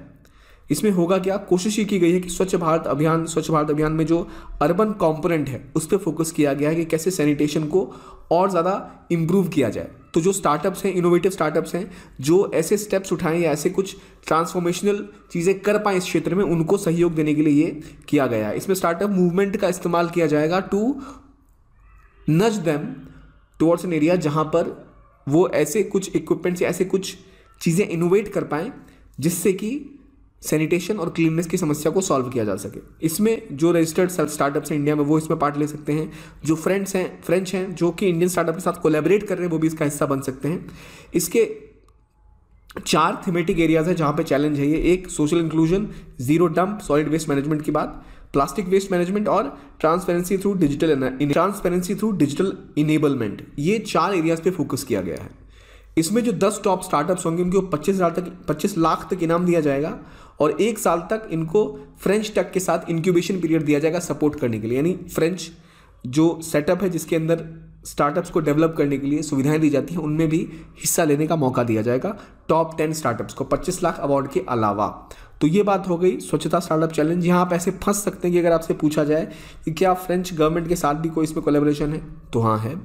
इसमें होगा क्या कोशिश ये की गई है कि स्वच्छ भारत अभियान स्वच्छ भारत अभियान में जो अर्बन कॉम्पोनेंट है उस पर फोकस किया गया है कि कैसे सैनिटेशन को और ज़्यादा इम्प्रूव किया जाए तो जो स्टार्टअप्स हैं इनोवेटिव स्टार्टअप्स हैं जो ऐसे स्टेप्स उठाएं या ऐसे कुछ ट्रांसफॉर्मेशनल चीज़ें कर पाएँ इस क्षेत्र में उनको सहयोग देने के लिए ये किया गया है इसमें स्टार्टअप मूवमेंट का इस्तेमाल किया जाएगा टू नज दैम टुवर्ड्स एन एरिया जहाँ पर वो ऐसे कुछ इक्विपमेंट्स या ऐसे कुछ चीज़ें इनोवेट कर पाएँ जिससे कि सैनिटेशन और क्लीननेस की समस्या को सॉल्व किया जा सके इसमें जो रजिस्टर्ड स्टार्टअप्स हैं इंडिया में वो इसमें पार्ट ले सकते हैं जो फ्रेंड्स हैं फ्रेंच हैं जो कि इंडियन स्टार्टअप के साथ कोलेबरेट कर रहे हैं वो भी इसका हिस्सा बन सकते हैं इसके चार थीमेटिक एरियाज हैं जहाँ पे चैलेंज है ये एक social inclusion zero dump solid waste management की बात प्लास्टिक वेस्ट मैनेजमेंट और transparency through digital transparency through digital enablement ये चार एरियाज पे फोकस किया गया है इसमें जो दस टॉप स्टार्टअप्स होंगे उनको पच्चीस हज़ार तक पच्चीस लाख तक इनाम दिया जाएगा और एक साल तक इनको फ्रेंच टक के साथ इंक्यूबेशन पीरियड दिया जाएगा सपोर्ट करने के लिए यानी फ्रेंच जो सेटअप है जिसके अंदर स्टार्टअप्स को डेवलप करने के लिए सुविधाएं दी जाती हैं उनमें भी हिस्सा लेने का मौका दिया जाएगा टॉप टेन स्टार्टअप्स को 25 लाख अवार्ड के अलावा तो ये बात हो गई स्वच्छता स्टार्टअप चैलेंज यहाँ आप ऐसे फंस सकते हैं कि अगर आपसे पूछा जाए कि क्या फ्रेंच गवर्नमेंट के साथ भी कोई इसमें कोलेबोरेशन है तो हाँ है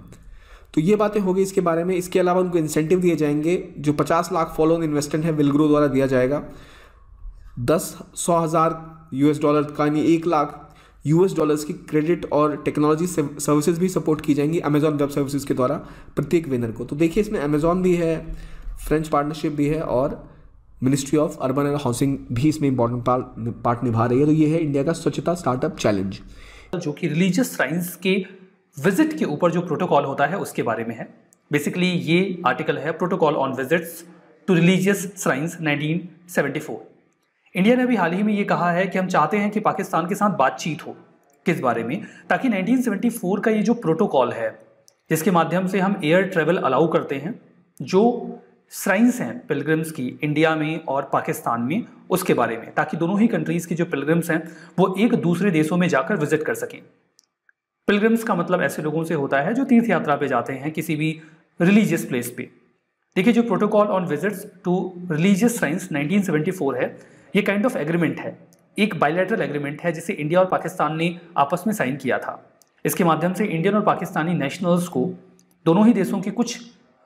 तो ये बातें हो गई इसके बारे में इसके अलावा उनको इंसेंटिव दिए जाएंगे जो पचास लाख फॉलोइंग इन्वेस्टमेंट है विलग्रो द्वारा दिया जाएगा दस सौ हज़ार यूएस डॉलर का यानी एक लाख यूएस डॉलर्स की क्रेडिट और टेक्नोलॉजी सर्विसेज भी सपोर्ट की जाएंगी अमेजॉन वेब सर्विसेज के द्वारा प्रत्येक विनर को तो देखिए इसमें अमेजॉन भी है फ्रेंच पार्टनरशिप भी है और ministry of urban and housing भी इसमें इंपॉर्टेंट पार्ट निभा रही है तो ये है इंडिया का स्वच्छता स्टार्टअप चैलेंज जो कि रिलीजियस साइंस के विजिट के ऊपर जो प्रोटोकॉल होता है उसके बारे में है बेसिकली ये आर्टिकल है protocol on visits to religious science nineteen India ने अभी हाल ही में ये कहा है कि हम चाहते हैं कि पाकिस्तान के साथ बातचीत हो किस बारे में ताकि 1974 का ये जो प्रोटोकॉल है जिसके माध्यम से हम एयर ट्रेवल अलाउ करते हैं जो श्राइन्स हैं पिलग्रिम्स की इंडिया में और पाकिस्तान में उसके बारे में ताकि दोनों ही कंट्रीज़ की जो पिलग्रिम्स हैं वो एक दूसरे देशों में जाकर विजिट कर सकें पिलग्रिम्स का मतलब ऐसे लोगों से होता है जो तीर्थ यात्रा पे जाते हैं किसी भी रिलीजियस प्लेस पे देखिए जो protocol on visits to religious science 1974 है ये काइंड ऑफ एग्रीमेंट है एक बायोलेटरल एग्रीमेंट है जिसे इंडिया और पाकिस्तान ने आपस में साइन किया था इसके माध्यम से इंडियन और पाकिस्तानी नेशनल्स को दोनों ही देशों के कुछ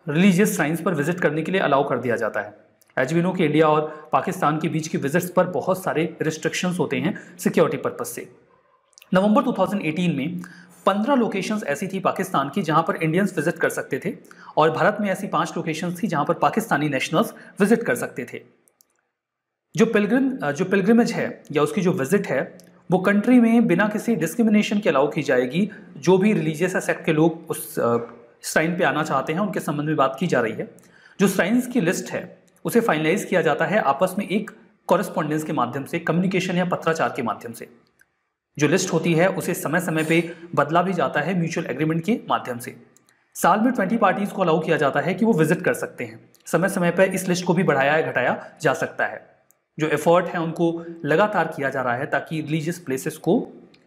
रिलीजियस साइंस पर विजिट करने के लिए अलाउ कर दिया जाता है एज वी नो कि इंडिया और पाकिस्तान के बीच के विजिट्स पर बहुत सारे रिस्ट्रिक्शंस होते हैं सिक्योरिटी पर्पज से नवंबर 2018 में 15 लोकेशंस ऐसी थी पाकिस्तान की जहां पर इंडियंस विजिट कर सकते थे और भारत में ऐसी पांच लोकेशंस थी जहां पर पाकिस्तानी नेशनल्स विजिट कर सकते थे जो पिलग्रम जो पिलग्रमेज है या उसकी जो विजिट है वो कंट्री में बिना किसी डिस्क्रिमिनेशन के अलाउ की जाएगी जो भी रिलीजियस सेक्ट के लोग उस श्राइन पे आना चाहते हैं उनके संबंध में बात की जा रही है जो श्राइन्स की लिस्ट है उसे फाइनलाइज किया जाता है आपस में एक कॉरेस्पॉन्डेंस के माध्यम से कम्युनिकेशन या पत्राचार के माध्यम से जो लिस्ट होती है उसे समय समय पर बदला भी जाता है म्यूचुअल एग्रीमेंट के माध्यम से साल में ट्वेंटी पार्टीज़ को अलाउ किया जाता है कि वो विजिट कर सकते हैं समय समय पर इस लिस्ट को भी बढ़ाया या घटाया जा सकता है जो एफर्ट है उनको लगातार किया जा रहा है ताकि रिलीजियस प्लेसेस को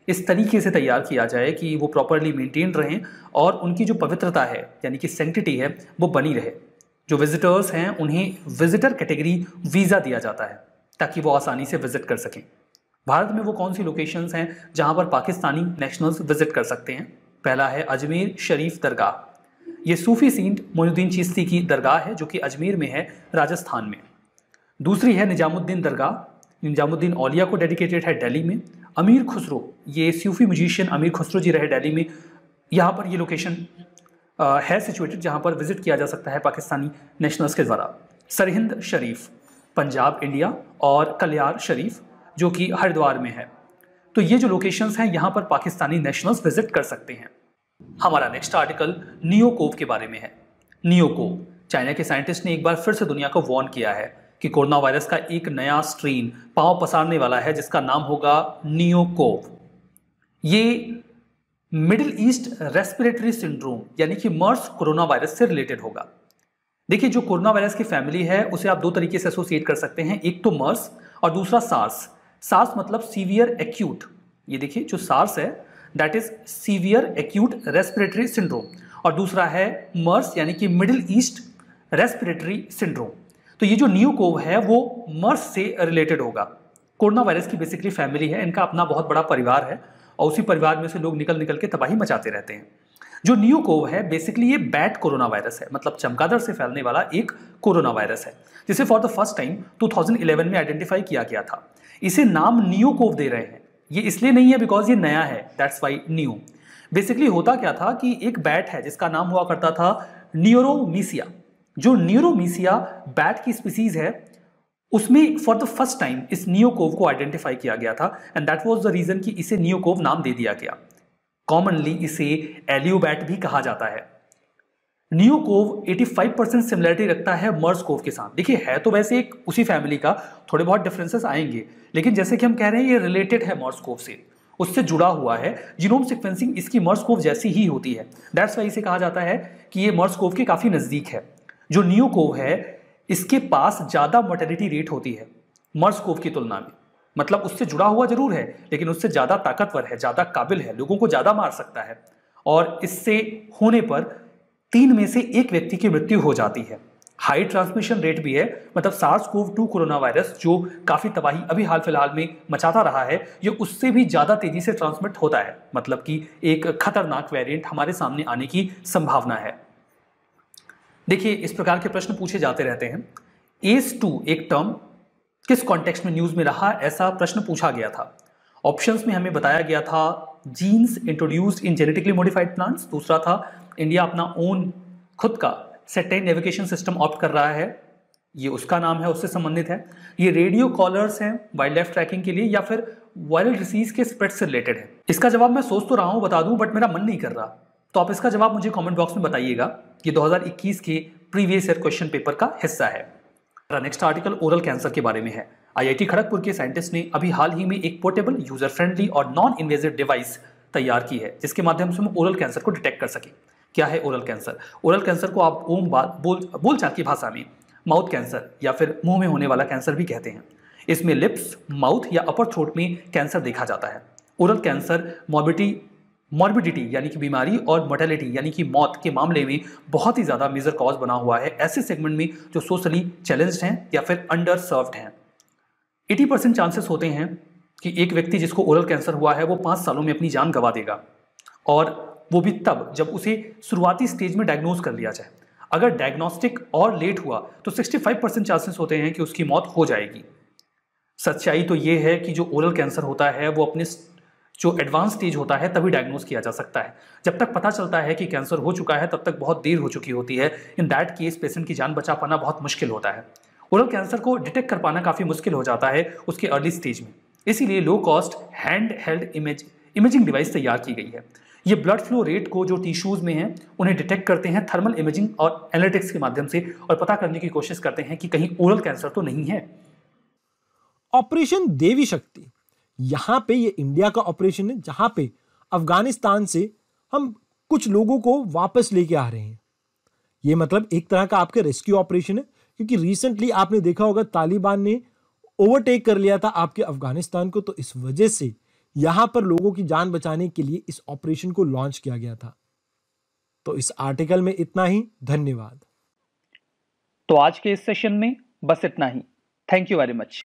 इस तरीके से तैयार किया जाए कि वो प्रॉपरली मेंटेन रहें और उनकी जो पवित्रता है यानी कि सेंटिटी है वो बनी रहे जो विजिटर्स हैं उन्हें विजिटर कैटेगरी वीज़ा दिया जाता है ताकि वो आसानी से विजिट कर सकें भारत में वो कौन सी लोकेशंस हैं जहाँ पर पाकिस्तानी नेशनल्स विजिट कर सकते हैं पहला है अजमेर शरीफ दरगाह ये सूफी सीट मोनुद्दीन चिश्ती की दरगाह है जो कि अजमेर में है राजस्थान में दूसरी है निजामुद्दीन दरगाह निजामुद्दीन औलिया को डेडिकेटेड है दिल्ली में अमीर खुसरो ये सूफ़ी म्यूजिशियन अमीर खुसरो जी रहे दिल्ली में यहाँ पर ये लोकेशन है सिचुएटेड जहाँ पर विज़िट किया जा सकता है पाकिस्तानी नेशनल्स के द्वारा सरहिंद शरीफ पंजाब इंडिया और कल्यार शरीफ जो कि हरिद्वार में है तो ये जो लोकेशंस हैं यहाँ पर पाकिस्तानी नेशनल्स विजिट कर सकते हैं हमारा नेक्स्ट आर्टिकल नियोकोव के बारे में है नियोकोव चाइना के साइंटिस्ट ने एक बार फिर से दुनिया को वार्न किया है कि कोरोना वायरस का एक नया स्ट्रेन पांव पसारने वाला है जिसका नाम होगा नियोकोव ये मिडिल ईस्ट रेस्पिरेटरी सिंड्रोम यानी कि मर्स कोरोना वायरस से रिलेटेड होगा देखिए जो कोरोना वायरस की फैमिली है उसे आप दो तरीके से एसोसिएट कर सकते हैं एक तो मर्स और दूसरा सार्स सार्स मतलब सीवियर एक्यूट ये देखिए जो सार्स है that is severe acute respiratory syndrome और दूसरा है मर्स यानी कि मिडिल ईस्ट रेस्पिरेटरी सिंड्रोम तो ये जो न्यू कोव है वो मर्स से रिलेटेड होगा कोरोना वायरस की बेसिकली फैमिली है इनका अपना बहुत बड़ा परिवार है और उसी परिवार में से लोग निकल निकल के तबाही मचाते रहते हैं जो न्यू कोव है बेसिकली ये बैट कोरोना वायरस है मतलब चमकादड़ से फैलने वाला एक कोरोना वायरस है जिसे फॉर द फर्स्ट टाइम 2011 में आइडेंटिफाई किया गया था इसे नाम न्यू कोव दे रहे हैं ये इसलिए नहीं है बिकॉज ये नया है दैट्स वाई न्यू बेसिकली होता क्या था कि एक बैट है जिसका नाम हुआ करता था न्यूरोमीसिया जो न्यूरोमीसिया बैट की स्पीसीज है उसमें फॉर द फर्स्ट टाइम इस नियोकोव को आइडेंटिफाई किया गया था and that was the reason कि इसे नियोकोव नाम दे दिया गया कॉमनली इसे एलियोबैट भी कहा जाता है नियोकोव 85 परसेंट सिमिलरिटी रखता है मर्सकोव के साथ देखिए है तो वैसे एक उसी फैमिली का थोड़े बहुत डिफरेंसेस आएंगे लेकिन जैसे कि हम कह रहे हैं ये रिलेटेड है मर्सकोव से उससे जुड़ा हुआ है जीनोम सिक्वेंसिंग इसकी मर्सकोव जैसी ही होती है दैट्स वाई इसे कहा जाता है कि ये मर्सकोव के काफ़ी नज़दीक है जो न्यूकोव है इसके पास ज़्यादा मोर्टेलिटी रेट होती है मर्स कोव की तुलना में मतलब उससे जुड़ा हुआ जरूर है लेकिन उससे ज़्यादा ताकतवर है ज़्यादा काबिल है लोगों को ज़्यादा मार सकता है और इससे होने पर तीन में से एक व्यक्ति की मृत्यु हो जाती है हाई ट्रांसमिशन रेट भी है मतलब SARS CoV two corona virus जो काफ़ी तबाही अभी हाल फिलहाल में मचाता रहा है ये उससे भी ज़्यादा तेज़ी से ट्रांसमिट होता है मतलब कि एक खतरनाक वेरिएंट हमारे सामने आने की संभावना है देखिए इस प्रकार के प्रश्न पूछे जाते रहते हैं एस टू एक टर्म किस कॉन्टेक्स्ट में न्यूज़ में रहा ऐसा प्रश्न पूछा गया था ऑप्शंस में हमें बताया गया था genes introduced in genetically modified plants दूसरा था इंडिया अपना ओन खुद का सेटेन नेविगेशन सिस्टम ऑप्ट कर रहा है ये उसका नाम है उससे संबंधित है ये रेडियो कॉलर्स हैं वाइल्ड लाइफ ट्रैकिंग के लिए या फिर वायरल डिसीज के स्प्रेड से रिलेटेड है इसका जवाब मैं सोच तो रहा हूँ बता दूँ बट मेरा मन नहीं कर रहा तो आप इसका जवाब मुझे कॉमेंट बॉक्स में बताइएगा ये 2021 के प्रीवियस ईयर क्वेश्चन पेपर का हिस्सा है नेक्स्ट आर्टिकल ओरल कैंसर के बारे में है आईआईटी खड़गपुर के साइंटिस्ट ने अभी हाल ही में एक पोर्टेबल यूजर फ्रेंडली और नॉन इन्वेजिव डिवाइस तैयार की है जिसके माध्यम से हम ओरल कैंसर को डिटेक्ट कर सकें क्या है ओरल कैंसर ओरल कैंसर को आप ओम बात बोल बोलचाल की भाषा में माउथ कैंसर या फिर मुंह में होने वाला कैंसर भी कहते हैं इसमें लिप्स माउथ या अपर थ्रोट में कैंसर देखा जाता है ओरल कैंसर मॉबिटी मॉर्बिडिटी यानी कि बीमारी और मोटेलिटी यानी कि मौत के मामले में बहुत ही ज़्यादा मेजर कॉज बना हुआ है ऐसे सेगमेंट में जो सोशली चैलेंज हैं या फिर अंडर सर्व्ड हैं एटी परसेंट चांसेस होते हैं कि एक व्यक्ति जिसको ओरल कैंसर हुआ है वो पाँच सालों में अपनी जान गंवा देगा और वो भी तब जब उसे शुरुआती स्टेज में डायग्नोज कर लिया जाए अगर डायग्नोस्टिक और लेट हुआ तो 65 परसेंट चांसेस होते हैं कि उसकी मौत हो जाएगी सच्चाई तो ये है कि जो ओरल कैंसर होता है वो अपने जो एडवांस स्टेज होता है तभी डायग्नोज किया जा सकता है जब तक पता चलता है कि कैंसर हो चुका है तब तक बहुत देर हो चुकी होती है इन दैट केस पेशेंट की जान बचा पाना बहुत मुश्किल होता है ओरल कैंसर को डिटेक्ट कर पाना काफ़ी मुश्किल हो जाता है उसके अर्ली स्टेज में इसीलिए low cost hand held image imaging device तैयार की गई है ये ब्लड फ्लो रेट को जो टिश्यूज़ में है उन्हें डिटेक्ट करते हैं थर्मल इमेजिंग और एनालिटिक्स के माध्यम से और पता करने की कोशिश करते हैं कि कहीं ओरल कैंसर तो नहीं है ऑपरेशन देवी शक्ति यहाँ पे ये इंडिया का ऑपरेशन है जहाँ पे अफगानिस्तान से हम कुछ लोगों को वापस लेके आ रहे हैं ये मतलब एक तरह का आपके रेस्क्यू ऑपरेशन है क्योंकि रिसेंटली आपने देखा होगा तालिबान ने ओवरटेक कर लिया था आपके अफगानिस्तान को तो इस वजह से यहां पर लोगों की जान बचाने के लिए इस ऑपरेशन को लॉन्च किया गया था तो इस आर्टिकल में इतना ही धन्यवाद तो आज के इस सेशन में बस इतना ही थैंक यू वेरी मच